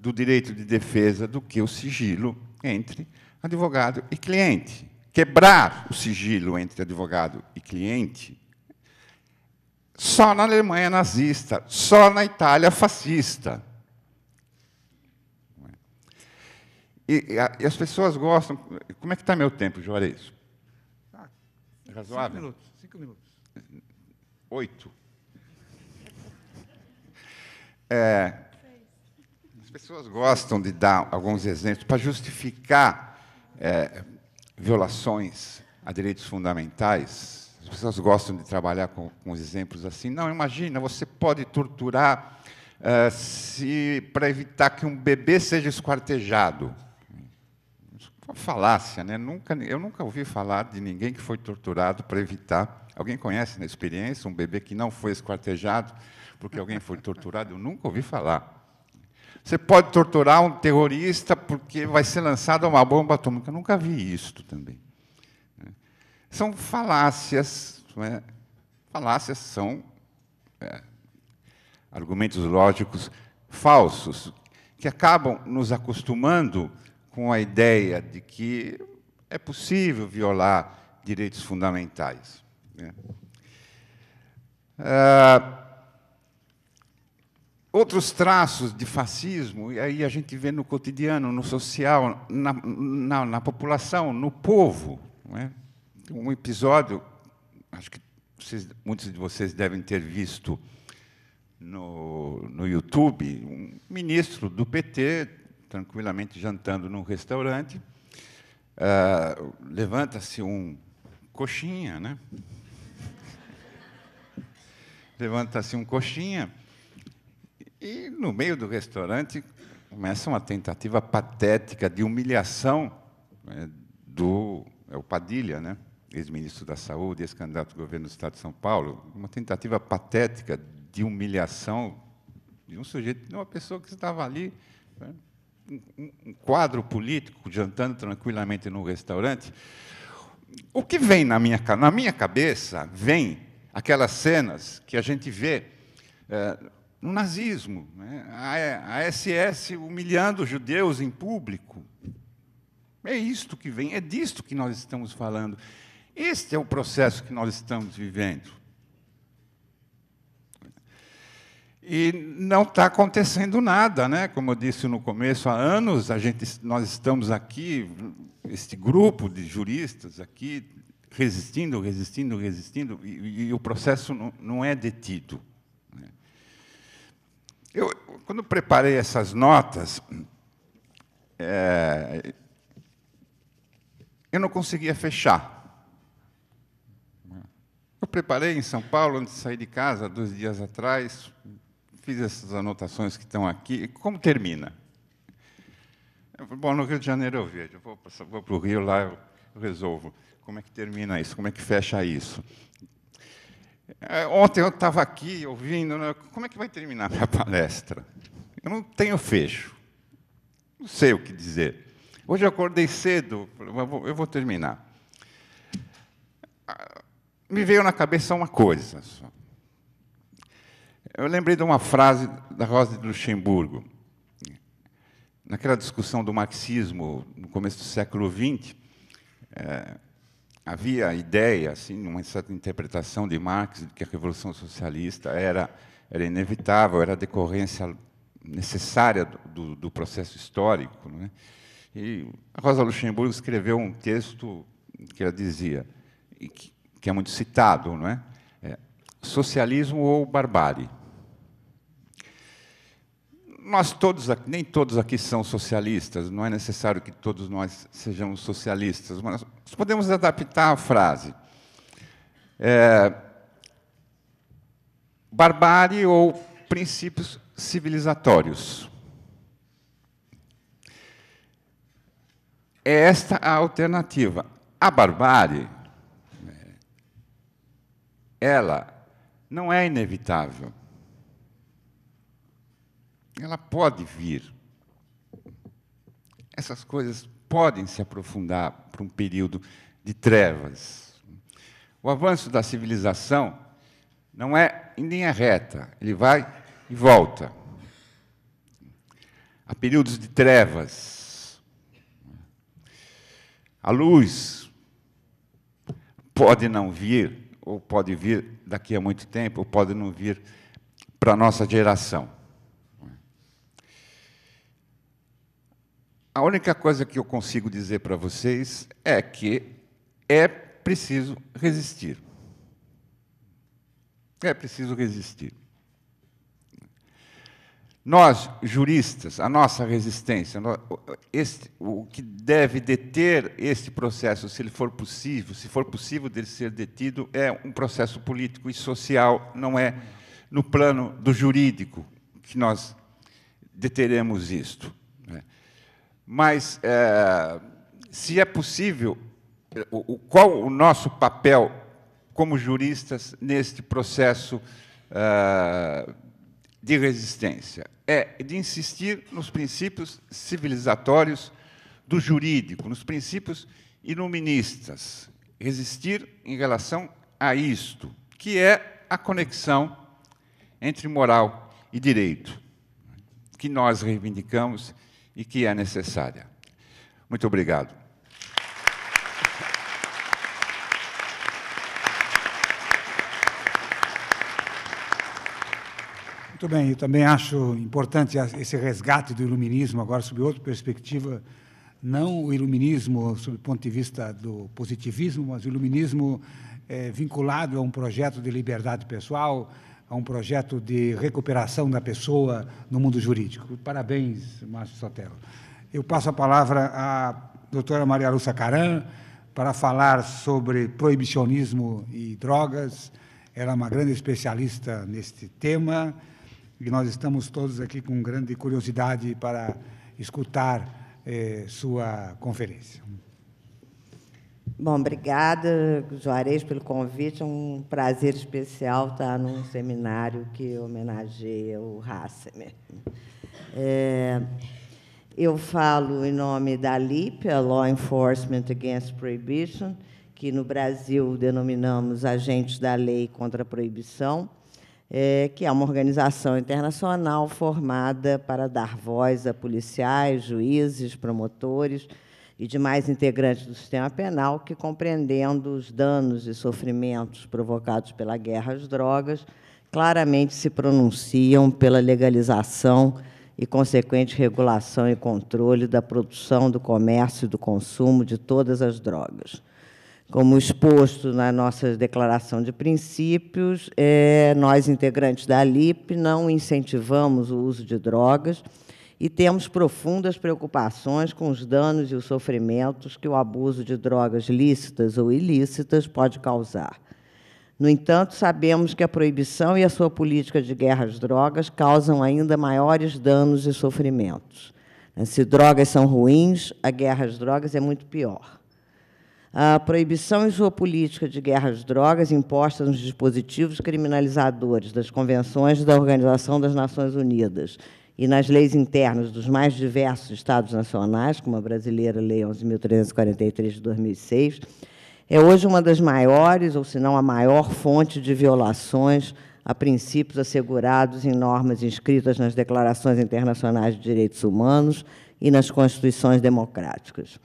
do direito de defesa do que o sigilo entre advogado e cliente. Quebrar o sigilo entre advogado e cliente só na Alemanha nazista, só na Itália fascista. E, e as pessoas gostam. Como é que está meu tempo, Juarez? Ah, razoável? Cinco minutos, cinco minutos. Oito. É, as pessoas gostam de dar alguns exemplos para justificar é, violações a direitos fundamentais pessoas gostam de trabalhar com, com exemplos assim. Não, imagina, você pode torturar uh, se para evitar que um bebê seja esquartejado. Uma falácia, né? Nunca, eu nunca ouvi falar de ninguém que foi torturado para evitar. Alguém conhece na experiência um bebê que não foi esquartejado porque alguém foi torturado? Eu nunca ouvi falar. Você pode torturar um terrorista porque vai ser lançada uma bomba atômica. Eu nunca vi isso também. São falácias. É? Falácias são é, argumentos lógicos falsos, que acabam nos acostumando com a ideia de que é possível violar direitos fundamentais. Né? Ah, outros traços de fascismo, e aí a gente vê no cotidiano, no social, na, na, na população, no povo. Não é? um episódio, acho que vocês, muitos de vocês devem ter visto no, no YouTube, um ministro do PT, tranquilamente jantando num restaurante, uh, levanta-se um coxinha, né? (laughs) levanta-se um coxinha, e no meio do restaurante começa uma tentativa patética de humilhação né, do. É o Padilha, né? ex-ministro da Saúde, ex-candidato ao governo do Estado de São Paulo, uma tentativa patética de humilhação de um sujeito, de uma pessoa que estava ali, né, um, um quadro político, jantando tranquilamente num restaurante. O que vem na minha, na minha cabeça, vem aquelas cenas que a gente vê é, no nazismo, né, a, a SS humilhando judeus em público, é isto que vem, é disto que nós estamos falando. Este é o processo que nós estamos vivendo. E não está acontecendo nada, né? Como eu disse no começo, há anos a gente, nós estamos aqui, este grupo de juristas aqui, resistindo, resistindo, resistindo, e, e o processo não, não é detido. Né? Eu, quando preparei essas notas, é, eu não conseguia fechar. Eu preparei em São Paulo, antes de sair de casa, dois dias atrás, fiz essas anotações que estão aqui. Como termina? Bom, no Rio de Janeiro eu vejo, vou, para o Rio, lá eu resolvo. Como é que termina isso? Como é que fecha isso? É, ontem eu estava aqui ouvindo, né, como é que vai terminar minha palestra? Eu não tenho fecho, não sei o que dizer. Hoje eu acordei cedo, eu vou terminar me veio na cabeça uma coisa. Só. Eu lembrei de uma frase da Rosa de Luxemburgo. Naquela discussão do marxismo no começo do século XX, é, havia a ideia, assim, numa certa interpretação de Marx, de que a revolução socialista era, era inevitável, era decorrência necessária do, do processo histórico. Né? E a Rosa Luxemburgo escreveu um texto que ela dizia que que é muito citado, não é? é socialismo ou barbárie. Nós todos, aqui, nem todos aqui são socialistas, não é necessário que todos nós sejamos socialistas, mas nós podemos adaptar a frase. É, barbárie ou princípios civilizatórios. É esta a alternativa. A barbárie ela não é inevitável. Ela pode vir. Essas coisas podem se aprofundar para um período de trevas. O avanço da civilização não é em linha é reta, ele vai e volta. Há períodos de trevas. A luz pode não vir ou pode vir daqui a muito tempo, ou pode não vir para a nossa geração. A única coisa que eu consigo dizer para vocês é que é preciso resistir. É preciso resistir. Nós, juristas, a nossa resistência, este, o que deve deter este processo, se ele for possível, se for possível dele ser detido, é um processo político e social, não é no plano do jurídico que nós deteremos isto. Né. Mas, é, se é possível, o, qual o nosso papel como juristas neste processo é, de resistência? é de insistir nos princípios civilizatórios do jurídico, nos princípios iluministas, resistir em relação a isto, que é a conexão entre moral e direito, que nós reivindicamos e que é necessária. Muito obrigado. Muito bem, eu também acho importante esse resgate do iluminismo, agora sob outra perspectiva, não o iluminismo sob o ponto de vista do positivismo, mas o iluminismo é, vinculado a um projeto de liberdade pessoal, a um projeto de recuperação da pessoa no mundo jurídico. Parabéns, Márcio Sotelo. Eu passo a palavra à doutora Maria Lúcia Caran para falar sobre proibicionismo e drogas. Ela é uma grande especialista neste tema e nós estamos todos aqui com grande curiosidade para escutar eh, sua conferência. Bom, obrigada, Juarez, pelo convite. É um prazer especial estar num seminário que homenageia o Hassemer. É, eu falo em nome da LIP, a Law Enforcement Against Prohibition, que no Brasil denominamos agentes da lei contra a proibição é, que é uma organização internacional formada para dar voz a policiais, juízes, promotores e demais integrantes do sistema penal, que, compreendendo os danos e sofrimentos provocados pela guerra às drogas, claramente se pronunciam pela legalização e consequente regulação e controle da produção, do comércio e do consumo de todas as drogas. Como exposto na nossa declaração de princípios, é, nós, integrantes da LIP não incentivamos o uso de drogas e temos profundas preocupações com os danos e os sofrimentos que o abuso de drogas lícitas ou ilícitas pode causar. No entanto, sabemos que a proibição e a sua política de guerra às drogas causam ainda maiores danos e sofrimentos. Se drogas são ruins, a guerra às drogas é muito pior a proibição em sua política de guerra às drogas imposta nos dispositivos criminalizadores das convenções da Organização das Nações Unidas e nas leis internas dos mais diversos estados nacionais, como a brasileira Lei 11.343 de 2006, é hoje uma das maiores, ou se não a maior, fonte de violações a princípios assegurados em normas inscritas nas declarações internacionais de direitos humanos e nas constituições democráticas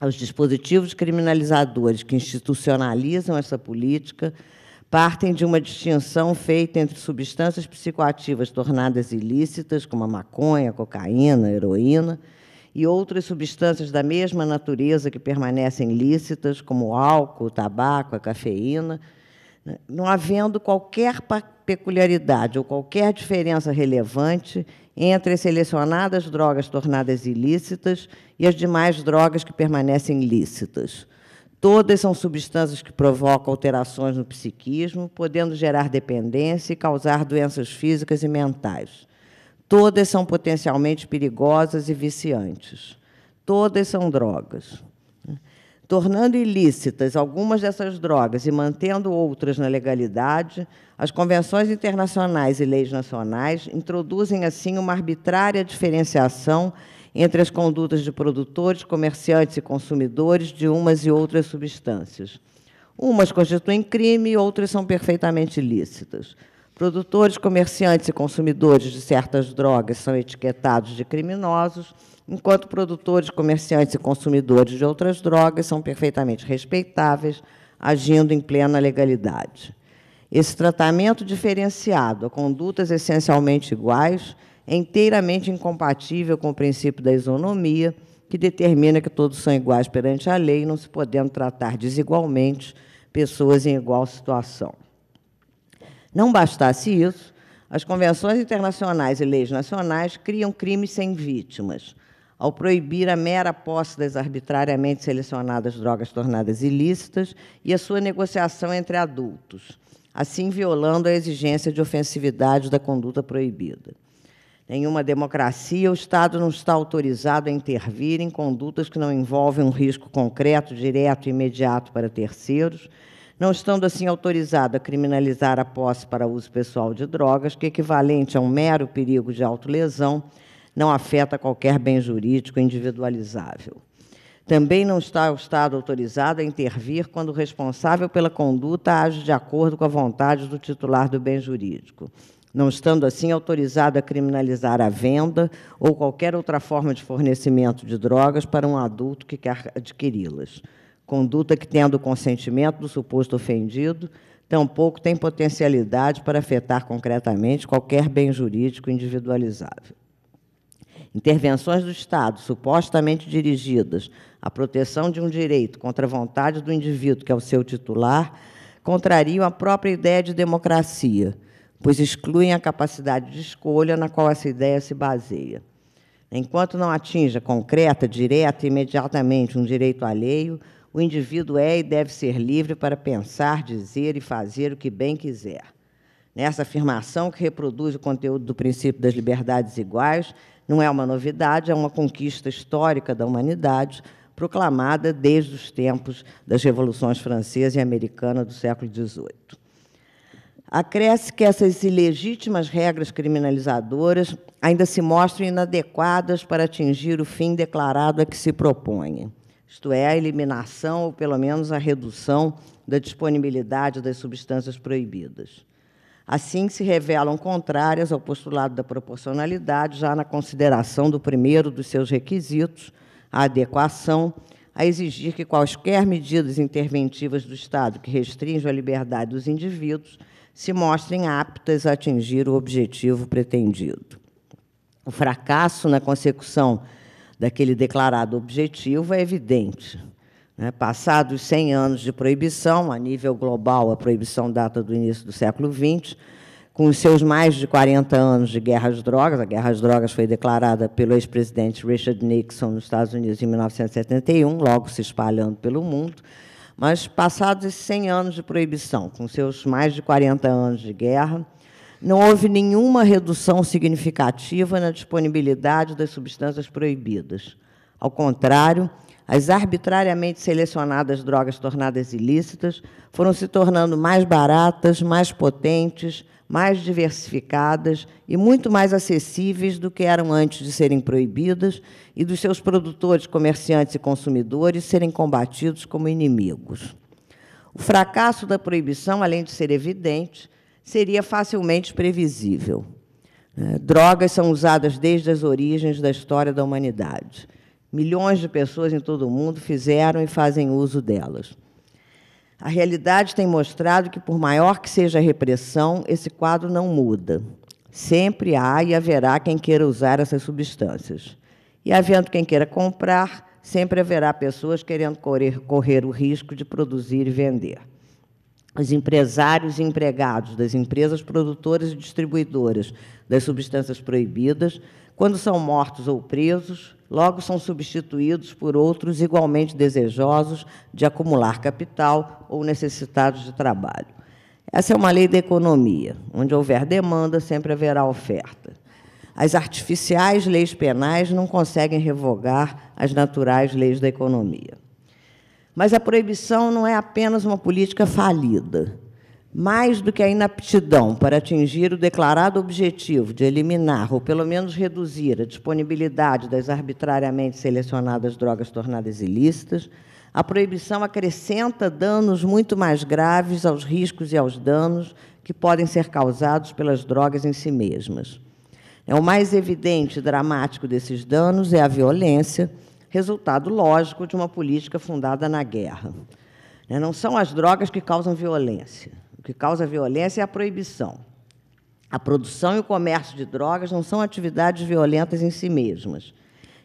aos dispositivos criminalizadores que institucionalizam essa política partem de uma distinção feita entre substâncias psicoativas tornadas ilícitas, como a maconha, a cocaína, a heroína, e outras substâncias da mesma natureza que permanecem lícitas, como o álcool, o tabaco, a cafeína, né? não havendo qualquer peculiaridade ou qualquer diferença relevante entre as selecionadas drogas tornadas ilícitas e as demais drogas que permanecem lícitas. Todas são substâncias que provocam alterações no psiquismo, podendo gerar dependência e causar doenças físicas e mentais. Todas são potencialmente perigosas e viciantes. Todas são drogas tornando ilícitas algumas dessas drogas e mantendo outras na legalidade, as convenções internacionais e leis nacionais introduzem, assim, uma arbitrária diferenciação entre as condutas de produtores, comerciantes e consumidores de umas e outras substâncias. Umas constituem crime, e outras são perfeitamente ilícitas. Produtores, comerciantes e consumidores de certas drogas são etiquetados de criminosos enquanto produtores, comerciantes e consumidores de outras drogas são perfeitamente respeitáveis, agindo em plena legalidade. Esse tratamento diferenciado a condutas essencialmente iguais é inteiramente incompatível com o princípio da isonomia, que determina que todos são iguais perante a lei, não se podendo tratar desigualmente pessoas em igual situação. Não bastasse isso, as convenções internacionais e leis nacionais criam crimes sem vítimas, ao proibir a mera posse das arbitrariamente selecionadas drogas tornadas ilícitas e a sua negociação entre adultos, assim violando a exigência de ofensividade da conduta proibida. Em uma democracia, o Estado não está autorizado a intervir em condutas que não envolvem um risco concreto, direto e imediato para terceiros, não estando assim autorizado a criminalizar a posse para uso pessoal de drogas, que é equivalente a um mero perigo de autolesão, lesão não afeta qualquer bem jurídico individualizável. Também não está o Estado autorizado a intervir quando o responsável pela conduta age de acordo com a vontade do titular do bem jurídico, não estando assim autorizado a criminalizar a venda ou qualquer outra forma de fornecimento de drogas para um adulto que quer adquiri-las. Conduta que, tendo o consentimento do suposto ofendido, tampouco tem potencialidade para afetar concretamente qualquer bem jurídico individualizável intervenções do Estado supostamente dirigidas à proteção de um direito contra a vontade do indivíduo que é o seu titular, contrariam a própria ideia de democracia, pois excluem a capacidade de escolha na qual essa ideia se baseia. Enquanto não atinja concreta, direta e imediatamente um direito alheio, o indivíduo é e deve ser livre para pensar, dizer e fazer o que bem quiser. Nessa afirmação, que reproduz o conteúdo do princípio das liberdades iguais, não é uma novidade, é uma conquista histórica da humanidade, proclamada desde os tempos das revoluções francesa e americana do século XVIII. Acresce que essas ilegítimas regras criminalizadoras ainda se mostram inadequadas para atingir o fim declarado a que se propõe, isto é, a eliminação ou pelo menos a redução da disponibilidade das substâncias proibidas assim se revelam contrárias ao postulado da proporcionalidade, já na consideração do primeiro dos seus requisitos, a adequação, a exigir que quaisquer medidas interventivas do Estado que restringam a liberdade dos indivíduos se mostrem aptas a atingir o objetivo pretendido. O fracasso na consecução daquele declarado objetivo é evidente. Né, passados 100 anos de proibição, a nível global, a proibição data do início do século XX, com os seus mais de 40 anos de guerra às drogas, a guerra às drogas foi declarada pelo ex-presidente Richard Nixon nos Estados Unidos em 1971, logo se espalhando pelo mundo, mas passados esses 100 anos de proibição, com seus mais de 40 anos de guerra, não houve nenhuma redução significativa na disponibilidade das substâncias proibidas. Ao contrário, as arbitrariamente selecionadas drogas tornadas ilícitas foram se tornando mais baratas, mais potentes, mais diversificadas e muito mais acessíveis do que eram antes de serem proibidas e dos seus produtores, comerciantes e consumidores serem combatidos como inimigos. O fracasso da proibição, além de ser evidente, seria facilmente previsível. É, drogas são usadas desde as origens da história da humanidade. Milhões de pessoas em todo o mundo fizeram e fazem uso delas. A realidade tem mostrado que, por maior que seja a repressão, esse quadro não muda. Sempre há e haverá quem queira usar essas substâncias. E, havendo quem queira comprar, sempre haverá pessoas querendo correr, correr o risco de produzir e vender. Os empresários e empregados das empresas produtoras e distribuidoras das substâncias proibidas, quando são mortos ou presos, logo são substituídos por outros igualmente desejosos de acumular capital ou necessitados de trabalho. Essa é uma lei da economia. Onde houver demanda, sempre haverá oferta. As artificiais leis penais não conseguem revogar as naturais leis da economia. Mas a proibição não é apenas uma política falida mais do que a inaptidão para atingir o declarado objetivo de eliminar ou pelo menos reduzir a disponibilidade das arbitrariamente selecionadas drogas tornadas ilícitas, a proibição acrescenta danos muito mais graves aos riscos e aos danos que podem ser causados pelas drogas em si mesmas. É o mais evidente e dramático desses danos é a violência, resultado lógico de uma política fundada na guerra. É, não são as drogas que causam violência, o que causa violência é a proibição. A produção e o comércio de drogas não são atividades violentas em si mesmas.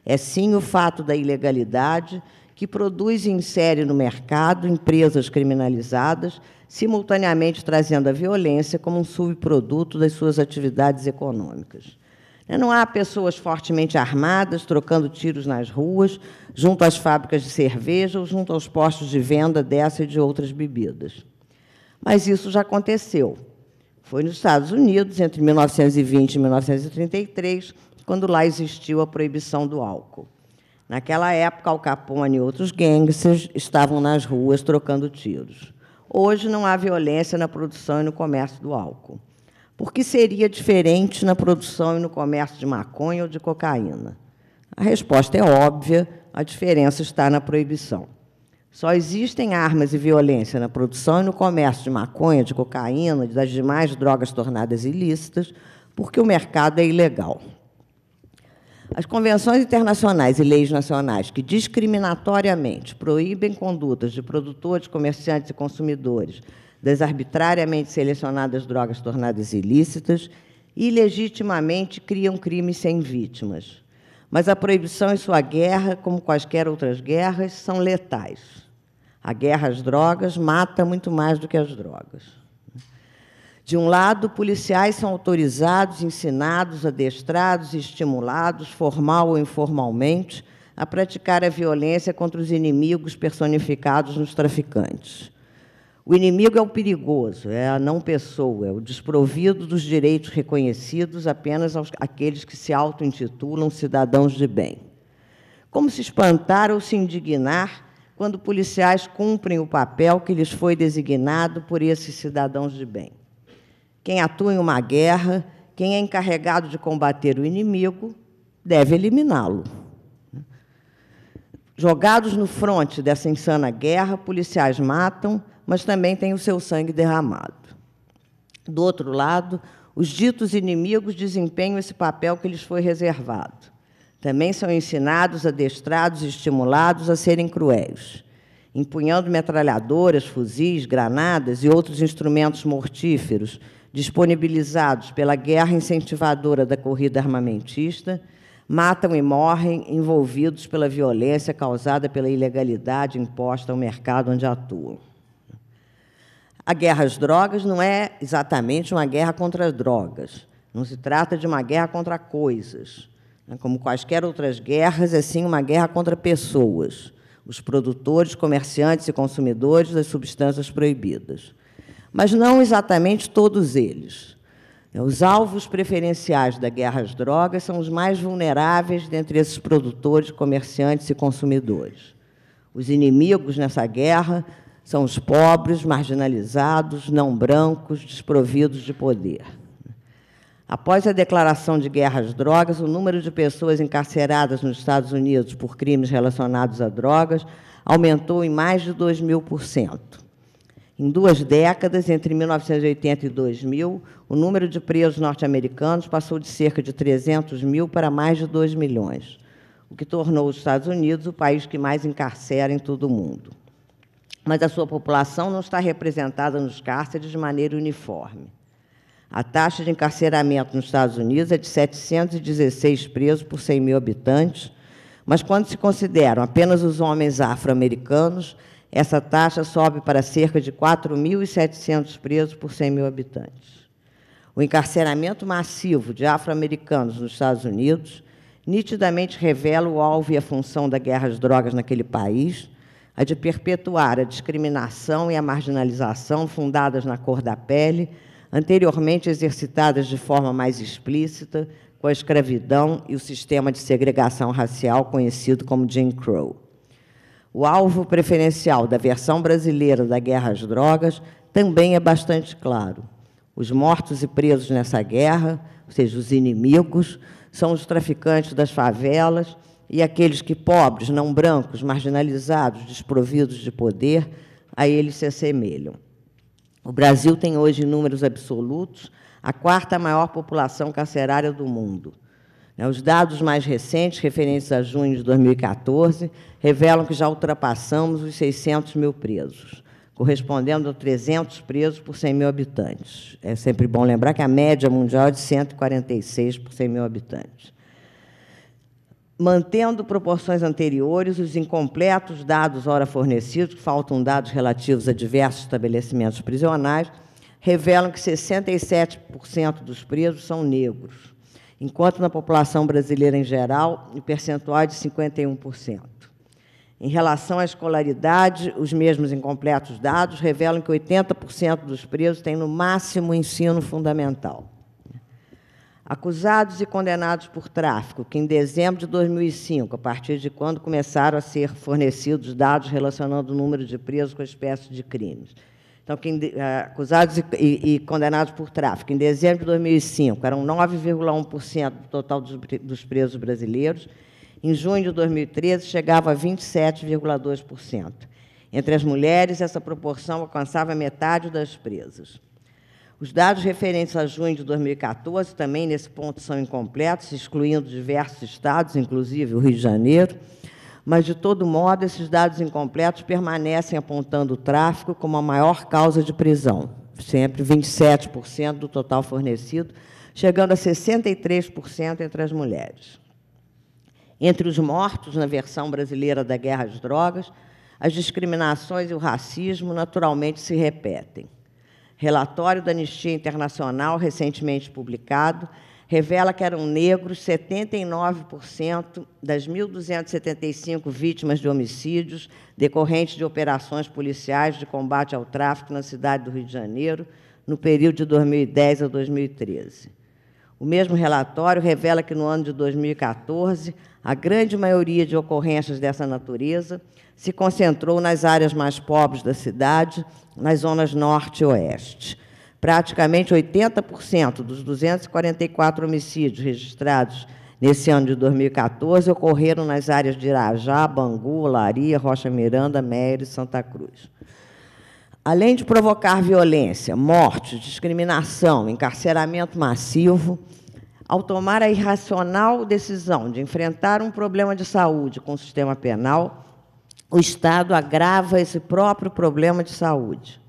É sim o fato da ilegalidade que produz e insere no mercado empresas criminalizadas, simultaneamente trazendo a violência como um subproduto das suas atividades econômicas. É, não há pessoas fortemente armadas trocando tiros nas ruas, junto às fábricas de cerveja ou junto aos postos de venda dessa e de outras bebidas. Mas isso já aconteceu. Foi nos Estados Unidos, entre 1920 e 1933, quando lá existiu a proibição do álcool. Naquela época, Al Capone e outros gangsters estavam nas ruas trocando tiros. Hoje não há violência na produção e no comércio do álcool. Por que seria diferente na produção e no comércio de maconha ou de cocaína? A resposta é óbvia, a diferença está na proibição. Só existem armas e violência na produção e no comércio de maconha, de cocaína e das demais drogas tornadas ilícitas, porque o mercado é ilegal. As convenções internacionais e leis nacionais que discriminatoriamente proíbem condutas de produtores, comerciantes e consumidores das arbitrariamente selecionadas drogas tornadas ilícitas, ilegitimamente criam crimes sem vítimas. Mas a proibição e sua guerra, como quaisquer outras guerras, são letais. A guerra às drogas mata muito mais do que as drogas. De um lado, policiais são autorizados, ensinados, adestrados e estimulados, formal ou informalmente, a praticar a violência contra os inimigos personificados nos traficantes. O inimigo é o perigoso, é a não pessoa, é o desprovido dos direitos reconhecidos apenas aos, àqueles que se auto-intitulam cidadãos de bem. Como se espantar ou se indignar quando policiais cumprem o papel que lhes foi designado por esses cidadãos de bem. Quem atua em uma guerra, quem é encarregado de combater o inimigo, deve eliminá-lo. Jogados no fronte dessa insana guerra, policiais matam, mas também têm o seu sangue derramado. Do outro lado, os ditos inimigos desempenham esse papel que lhes foi reservado. Também são ensinados, adestrados, e estimulados a serem cruéis, empunhando metralhadoras, fuzis, granadas e outros instrumentos mortíferos disponibilizados pela guerra incentivadora da corrida armamentista, matam e morrem envolvidos pela violência causada pela ilegalidade imposta ao mercado onde atuam. A guerra às drogas não é exatamente uma guerra contra as drogas. Não se trata de uma guerra contra coisas. Né? Como quaisquer outras guerras, é sim uma guerra contra pessoas, os produtores, comerciantes e consumidores das substâncias proibidas. Mas não exatamente todos eles. É, os alvos preferenciais da guerra às drogas são os mais vulneráveis dentre esses produtores, comerciantes e consumidores. Os inimigos nessa guerra são os pobres, marginalizados, não brancos, desprovidos de poder. Após a declaração de guerra às drogas, o número de pessoas encarceradas nos Estados Unidos por crimes relacionados a drogas aumentou em mais de 2 mil por cento. Em duas décadas, entre 1980 e 2000, o número de presos norte-americanos passou de cerca de 300 mil para mais de 2 milhões, o que tornou os Estados Unidos o país que mais encarcera em todo o mundo. Mas a sua população não está representada nos cárceres de maneira uniforme. A taxa de encarceramento nos Estados Unidos é de 716 presos por 100 mil habitantes, mas quando se consideram apenas os homens afro-americanos, essa taxa sobe para cerca de 4.700 presos por 100 mil habitantes. O encarceramento massivo de afro-americanos nos Estados Unidos nitidamente revela o alvo e a função da guerra às drogas naquele país, a de perpetuar a discriminação e a marginalização fundadas na cor da pele anteriormente exercitadas de forma mais explícita com a escravidão e o sistema de segregação racial conhecido como Jim Crow. O alvo preferencial da versão brasileira da guerra às drogas também é bastante claro. Os mortos e presos nessa guerra, ou seja, os inimigos, são os traficantes das favelas e aqueles que, pobres, não brancos, marginalizados, desprovidos de poder, a eles se assemelham. O Brasil tem hoje, em números absolutos, a quarta maior população carcerária do mundo. Né, os dados mais recentes, referentes a junho de 2014, revelam que já ultrapassamos os 600 mil presos, correspondendo a 300 presos por 100 mil habitantes. É sempre bom lembrar que a média mundial é de 146 por 100 mil habitantes mantendo proporções anteriores os incompletos dados ora fornecidos, faltam dados relativos a diversos estabelecimentos prisionais, revelam que 67% dos presos são negros, enquanto na população brasileira em geral o percentual é de 51%. Em relação à escolaridade, os mesmos incompletos dados revelam que 80% dos presos têm no máximo ensino fundamental acusados e condenados por tráfico, que em dezembro de 2005, a partir de quando começaram a ser fornecidos dados relacionando o número de presos com a espécie de crimes. Então, quem, eh, acusados e, e, e, condenados por tráfico, em dezembro de 2005, eram 9,1% do total dos, dos presos brasileiros. Em junho de 2013, chegava a 27,2%. Entre as mulheres, essa proporção alcançava metade das presas. Os dados referentes a junho de 2014 também, nesse ponto, são incompletos, excluindo diversos estados, inclusive o Rio de Janeiro. Mas, de todo modo, esses dados incompletos permanecem apontando o tráfico como a maior causa de prisão, sempre 27% do total fornecido, chegando a 63% entre as mulheres. Entre os mortos na versão brasileira da guerra às drogas, as discriminações e o racismo naturalmente se repetem. Relatório da Anistia Internacional, recentemente publicado, revela que eram negros 79% das 1.275 vítimas de homicídios decorrentes de operações policiais de combate ao tráfico na cidade do Rio de Janeiro, no período de 2010 a 2013. O mesmo relatório revela que, no ano de 2014, a grande maioria de ocorrências dessa natureza se concentrou nas áreas mais pobres da cidade, nas zonas norte e oeste. Praticamente 80% dos 244 homicídios registrados nesse ano de 2014 ocorreram nas áreas de Irajá, Bangu, Laria, Rocha Miranda, Meire e Santa Cruz. Além de provocar violência, mortes, discriminação, encarceramento massivo, ao tomar a irracional decisão de enfrentar um problema de saúde com o sistema penal, o Estado agrava esse próprio problema de saúde.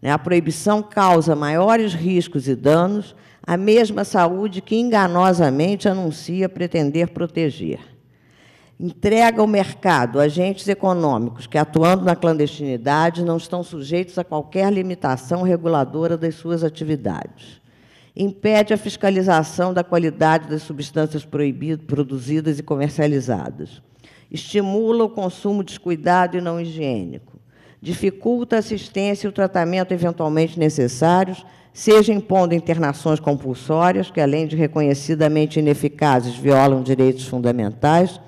Né? A proibição causa maiores riscos e danos à mesma saúde que enganosamente anuncia pretender proteger. Entrega ao mercado agentes econômicos que, atuando na clandestinidade, não estão sujeitos a qualquer limitação reguladora das suas atividades. Impede a fiscalização da qualidade das substâncias proibidas, produzidas e comercializadas estimula o consumo descuidado e não higiênico, dificulta a assistência e o tratamento eventualmente necessários, seja impondo internações compulsórias, que além de reconhecidamente ineficazes, violam direitos fundamentais,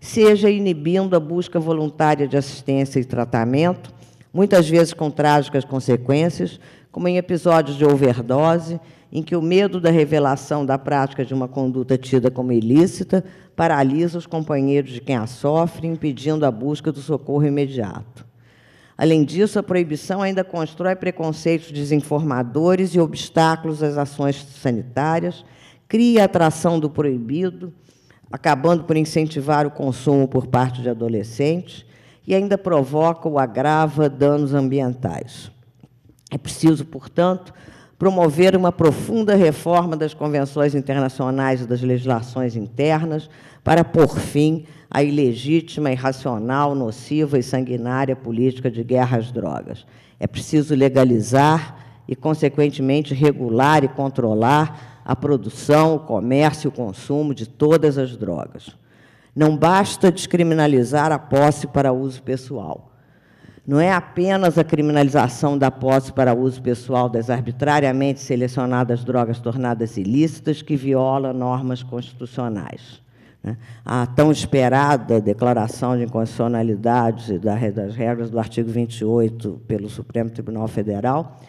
seja inibindo a busca voluntária de assistência e tratamento, muitas vezes com trágicas consequências, como em episódios de overdose, em que o medo da revelação da prática de uma conduta tida como ilícita paralisa os companheiros de quem a sofre, impedindo a busca do socorro imediato. Além disso, a proibição ainda constrói preconceitos desinformadores e obstáculos às ações sanitárias, cria a atração do proibido, acabando por incentivar o consumo por parte de adolescentes e ainda provoca ou agrava danos ambientais. É preciso, portanto, promover uma profunda reforma das convenções internacionais e das legislações internas para por fim a ilegítima, irracional, nociva e sanguinária política de guerra às drogas. É preciso legalizar e, consequentemente, regular e controlar a produção, o comércio e o consumo de todas as drogas. Não basta descriminalizar a posse para uso pessoal. Não é apenas a criminalização da posse para uso pessoal das arbitrariamente selecionadas drogas tornadas ilícitas que viola normas constitucionais. Né? A tão esperada declaração de inconstitucionalidade das regras do artigo 28 pelo Supremo Tribunal Federal,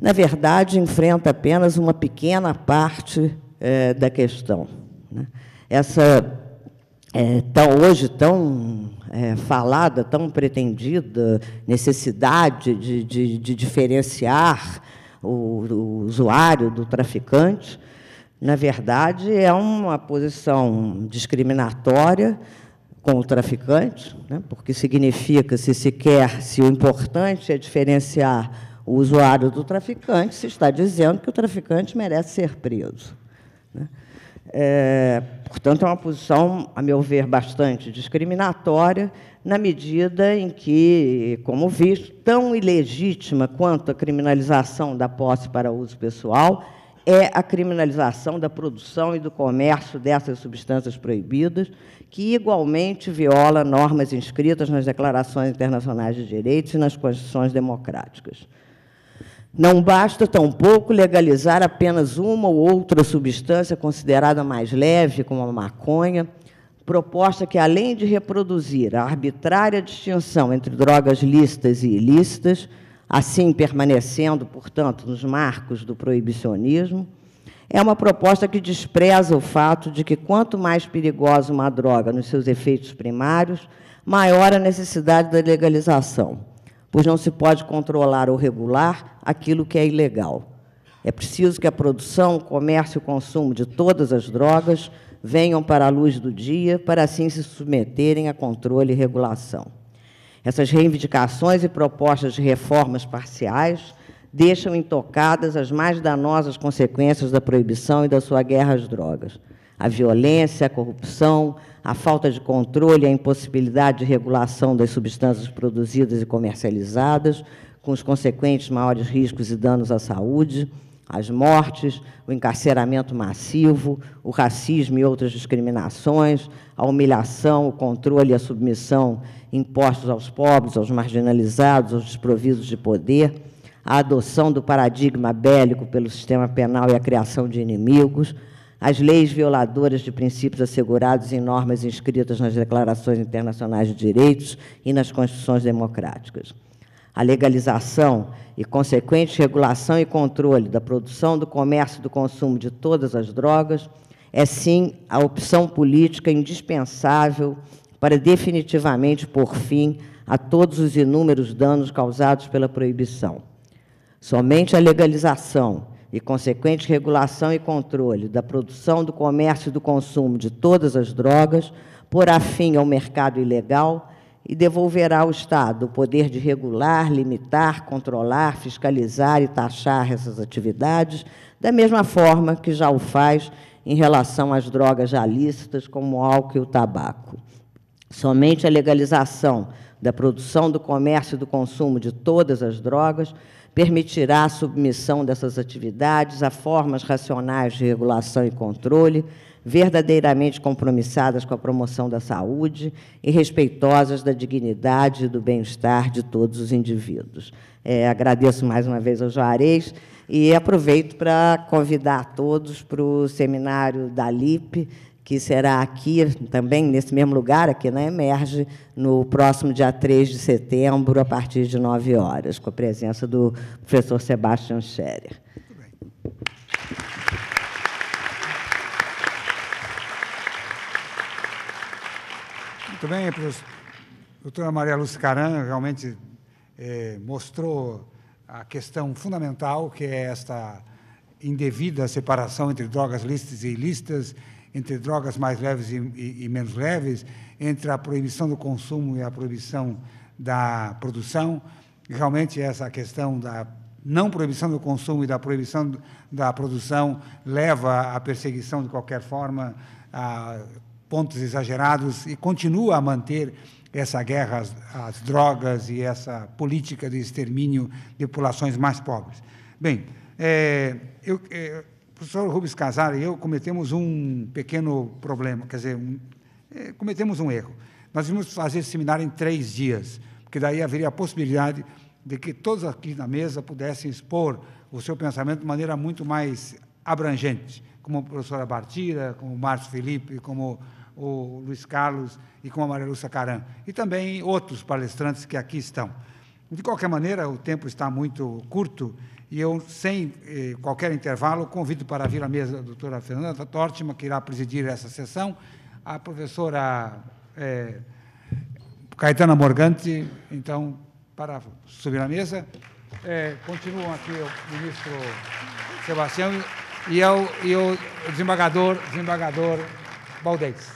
na verdade, enfrenta apenas uma pequena parte eh, da questão. Né? Essa é, tão hoje tão é, falada, tão pretendida necessidade de, de, de diferenciar o, o, usuário do traficante, na verdade é uma posição discriminatória com o traficante, né, porque significa se sequer se o importante é diferenciar o usuário do traficante, se está dizendo que o traficante merece ser preso. Né. É, portanto, é uma posição, a meu ver, bastante discriminatória, na medida em que, como visto, tão ilegítima quanto a criminalização da posse para uso pessoal, é a criminalização da produção e do comércio dessas substâncias proibidas, que igualmente viola normas inscritas nas declarações internacionais de direitos e nas constituições democráticas. Não basta, tampouco, legalizar apenas uma ou outra substância considerada mais leve, como a maconha, proposta que, além de reproduzir a arbitrária distinção entre drogas lícitas e ilícitas, assim permanecendo, portanto, nos marcos do proibicionismo, é uma proposta que despreza o fato de que quanto mais perigosa uma droga nos seus efeitos primários, maior a necessidade da legalização pois não se pode controlar ou regular aquilo que é ilegal. É preciso que a produção, o comércio e o consumo de todas as drogas venham para a luz do dia, para assim se submeterem a controle e regulação. Essas reivindicações e propostas de reformas parciais deixam intocadas as mais danosas consequências da proibição e da sua guerra às drogas. A violência, a corrupção, a falta de controle, a impossibilidade de regulação das substâncias produzidas e comercializadas, com os consequentes maiores riscos e danos à saúde, as mortes, o encarceramento massivo, o racismo e outras discriminações, a humilhação, o controle e a submissão impostos aos pobres, aos marginalizados, aos desprovidos de poder, a adoção do paradigma bélico pelo sistema penal e a criação de inimigos, as leis violadoras de princípios assegurados em normas inscritas nas declarações internacionais de direitos e nas constituições democráticas. A legalização e consequente regulação e controle da produção, do comércio e do consumo de todas as drogas é, sim, a opção política indispensável para definitivamente pôr fim a todos os inúmeros danos causados pela proibição. Somente a legalização e consequente regulação e controle da produção, do comércio e do consumo de todas as drogas, porá fim ao mercado ilegal e devolverá ao Estado o poder de regular, limitar, controlar, fiscalizar e taxar essas atividades, da mesma forma que já o faz em relação às drogas já lícitas, como o álcool e o tabaco. Somente a legalização da produção, do comércio e do consumo de todas as drogas permitirá a submissão dessas atividades a formas racionais de regulação e controle, verdadeiramente compromissadas com a promoção da saúde e respeitosas da dignidade e do bem-estar de todos os indivíduos. É, agradeço mais uma vez ao Juarez e aproveito para convidar todos para o seminário da LIP, que será aqui também, nesse mesmo lugar, aqui na né, Emerge, no próximo dia 3 de setembro, a partir de 9 horas, com a presença do professor Sebastian Scherer. Muito bem, a doutora Maria Lúcia Caran realmente eh, mostrou a questão fundamental, que é esta indevida separação entre drogas lícitas e ilícitas, entre drogas mais leves e, e, e menos leves, entre a proibição do consumo e a proibição da produção. Realmente, essa questão da não proibição do consumo e da proibição da produção leva à perseguição de qualquer forma, a pontos exagerados e continua a manter essa guerra às, às drogas e essa política de extermínio de populações mais pobres. Bem, é, eu, é, professor Rubens Casar e eu cometemos um pequeno problema, quer dizer, um, é, cometemos um erro. Nós vimos fazer esse seminário em três dias, porque daí haveria a possibilidade de que todos aqui na mesa pudessem expor o seu pensamento de maneira muito mais abrangente, como a professora Bartira, como o Márcio Felipe, como o Luiz Carlos e como a Maria Lúcia Caram, e também outros palestrantes que aqui estão. De qualquer maneira, o tempo está muito curto e eu, sem eh, qualquer intervalo, convido para vir à mesa a doutora Fernanda Tortima, que irá presidir essa sessão, a professora eh, Caetana Morgante, então, para subir à mesa. Eh, continuam aqui o ministro Sebastião e, eu, e o desembargador, desembargador Baldez.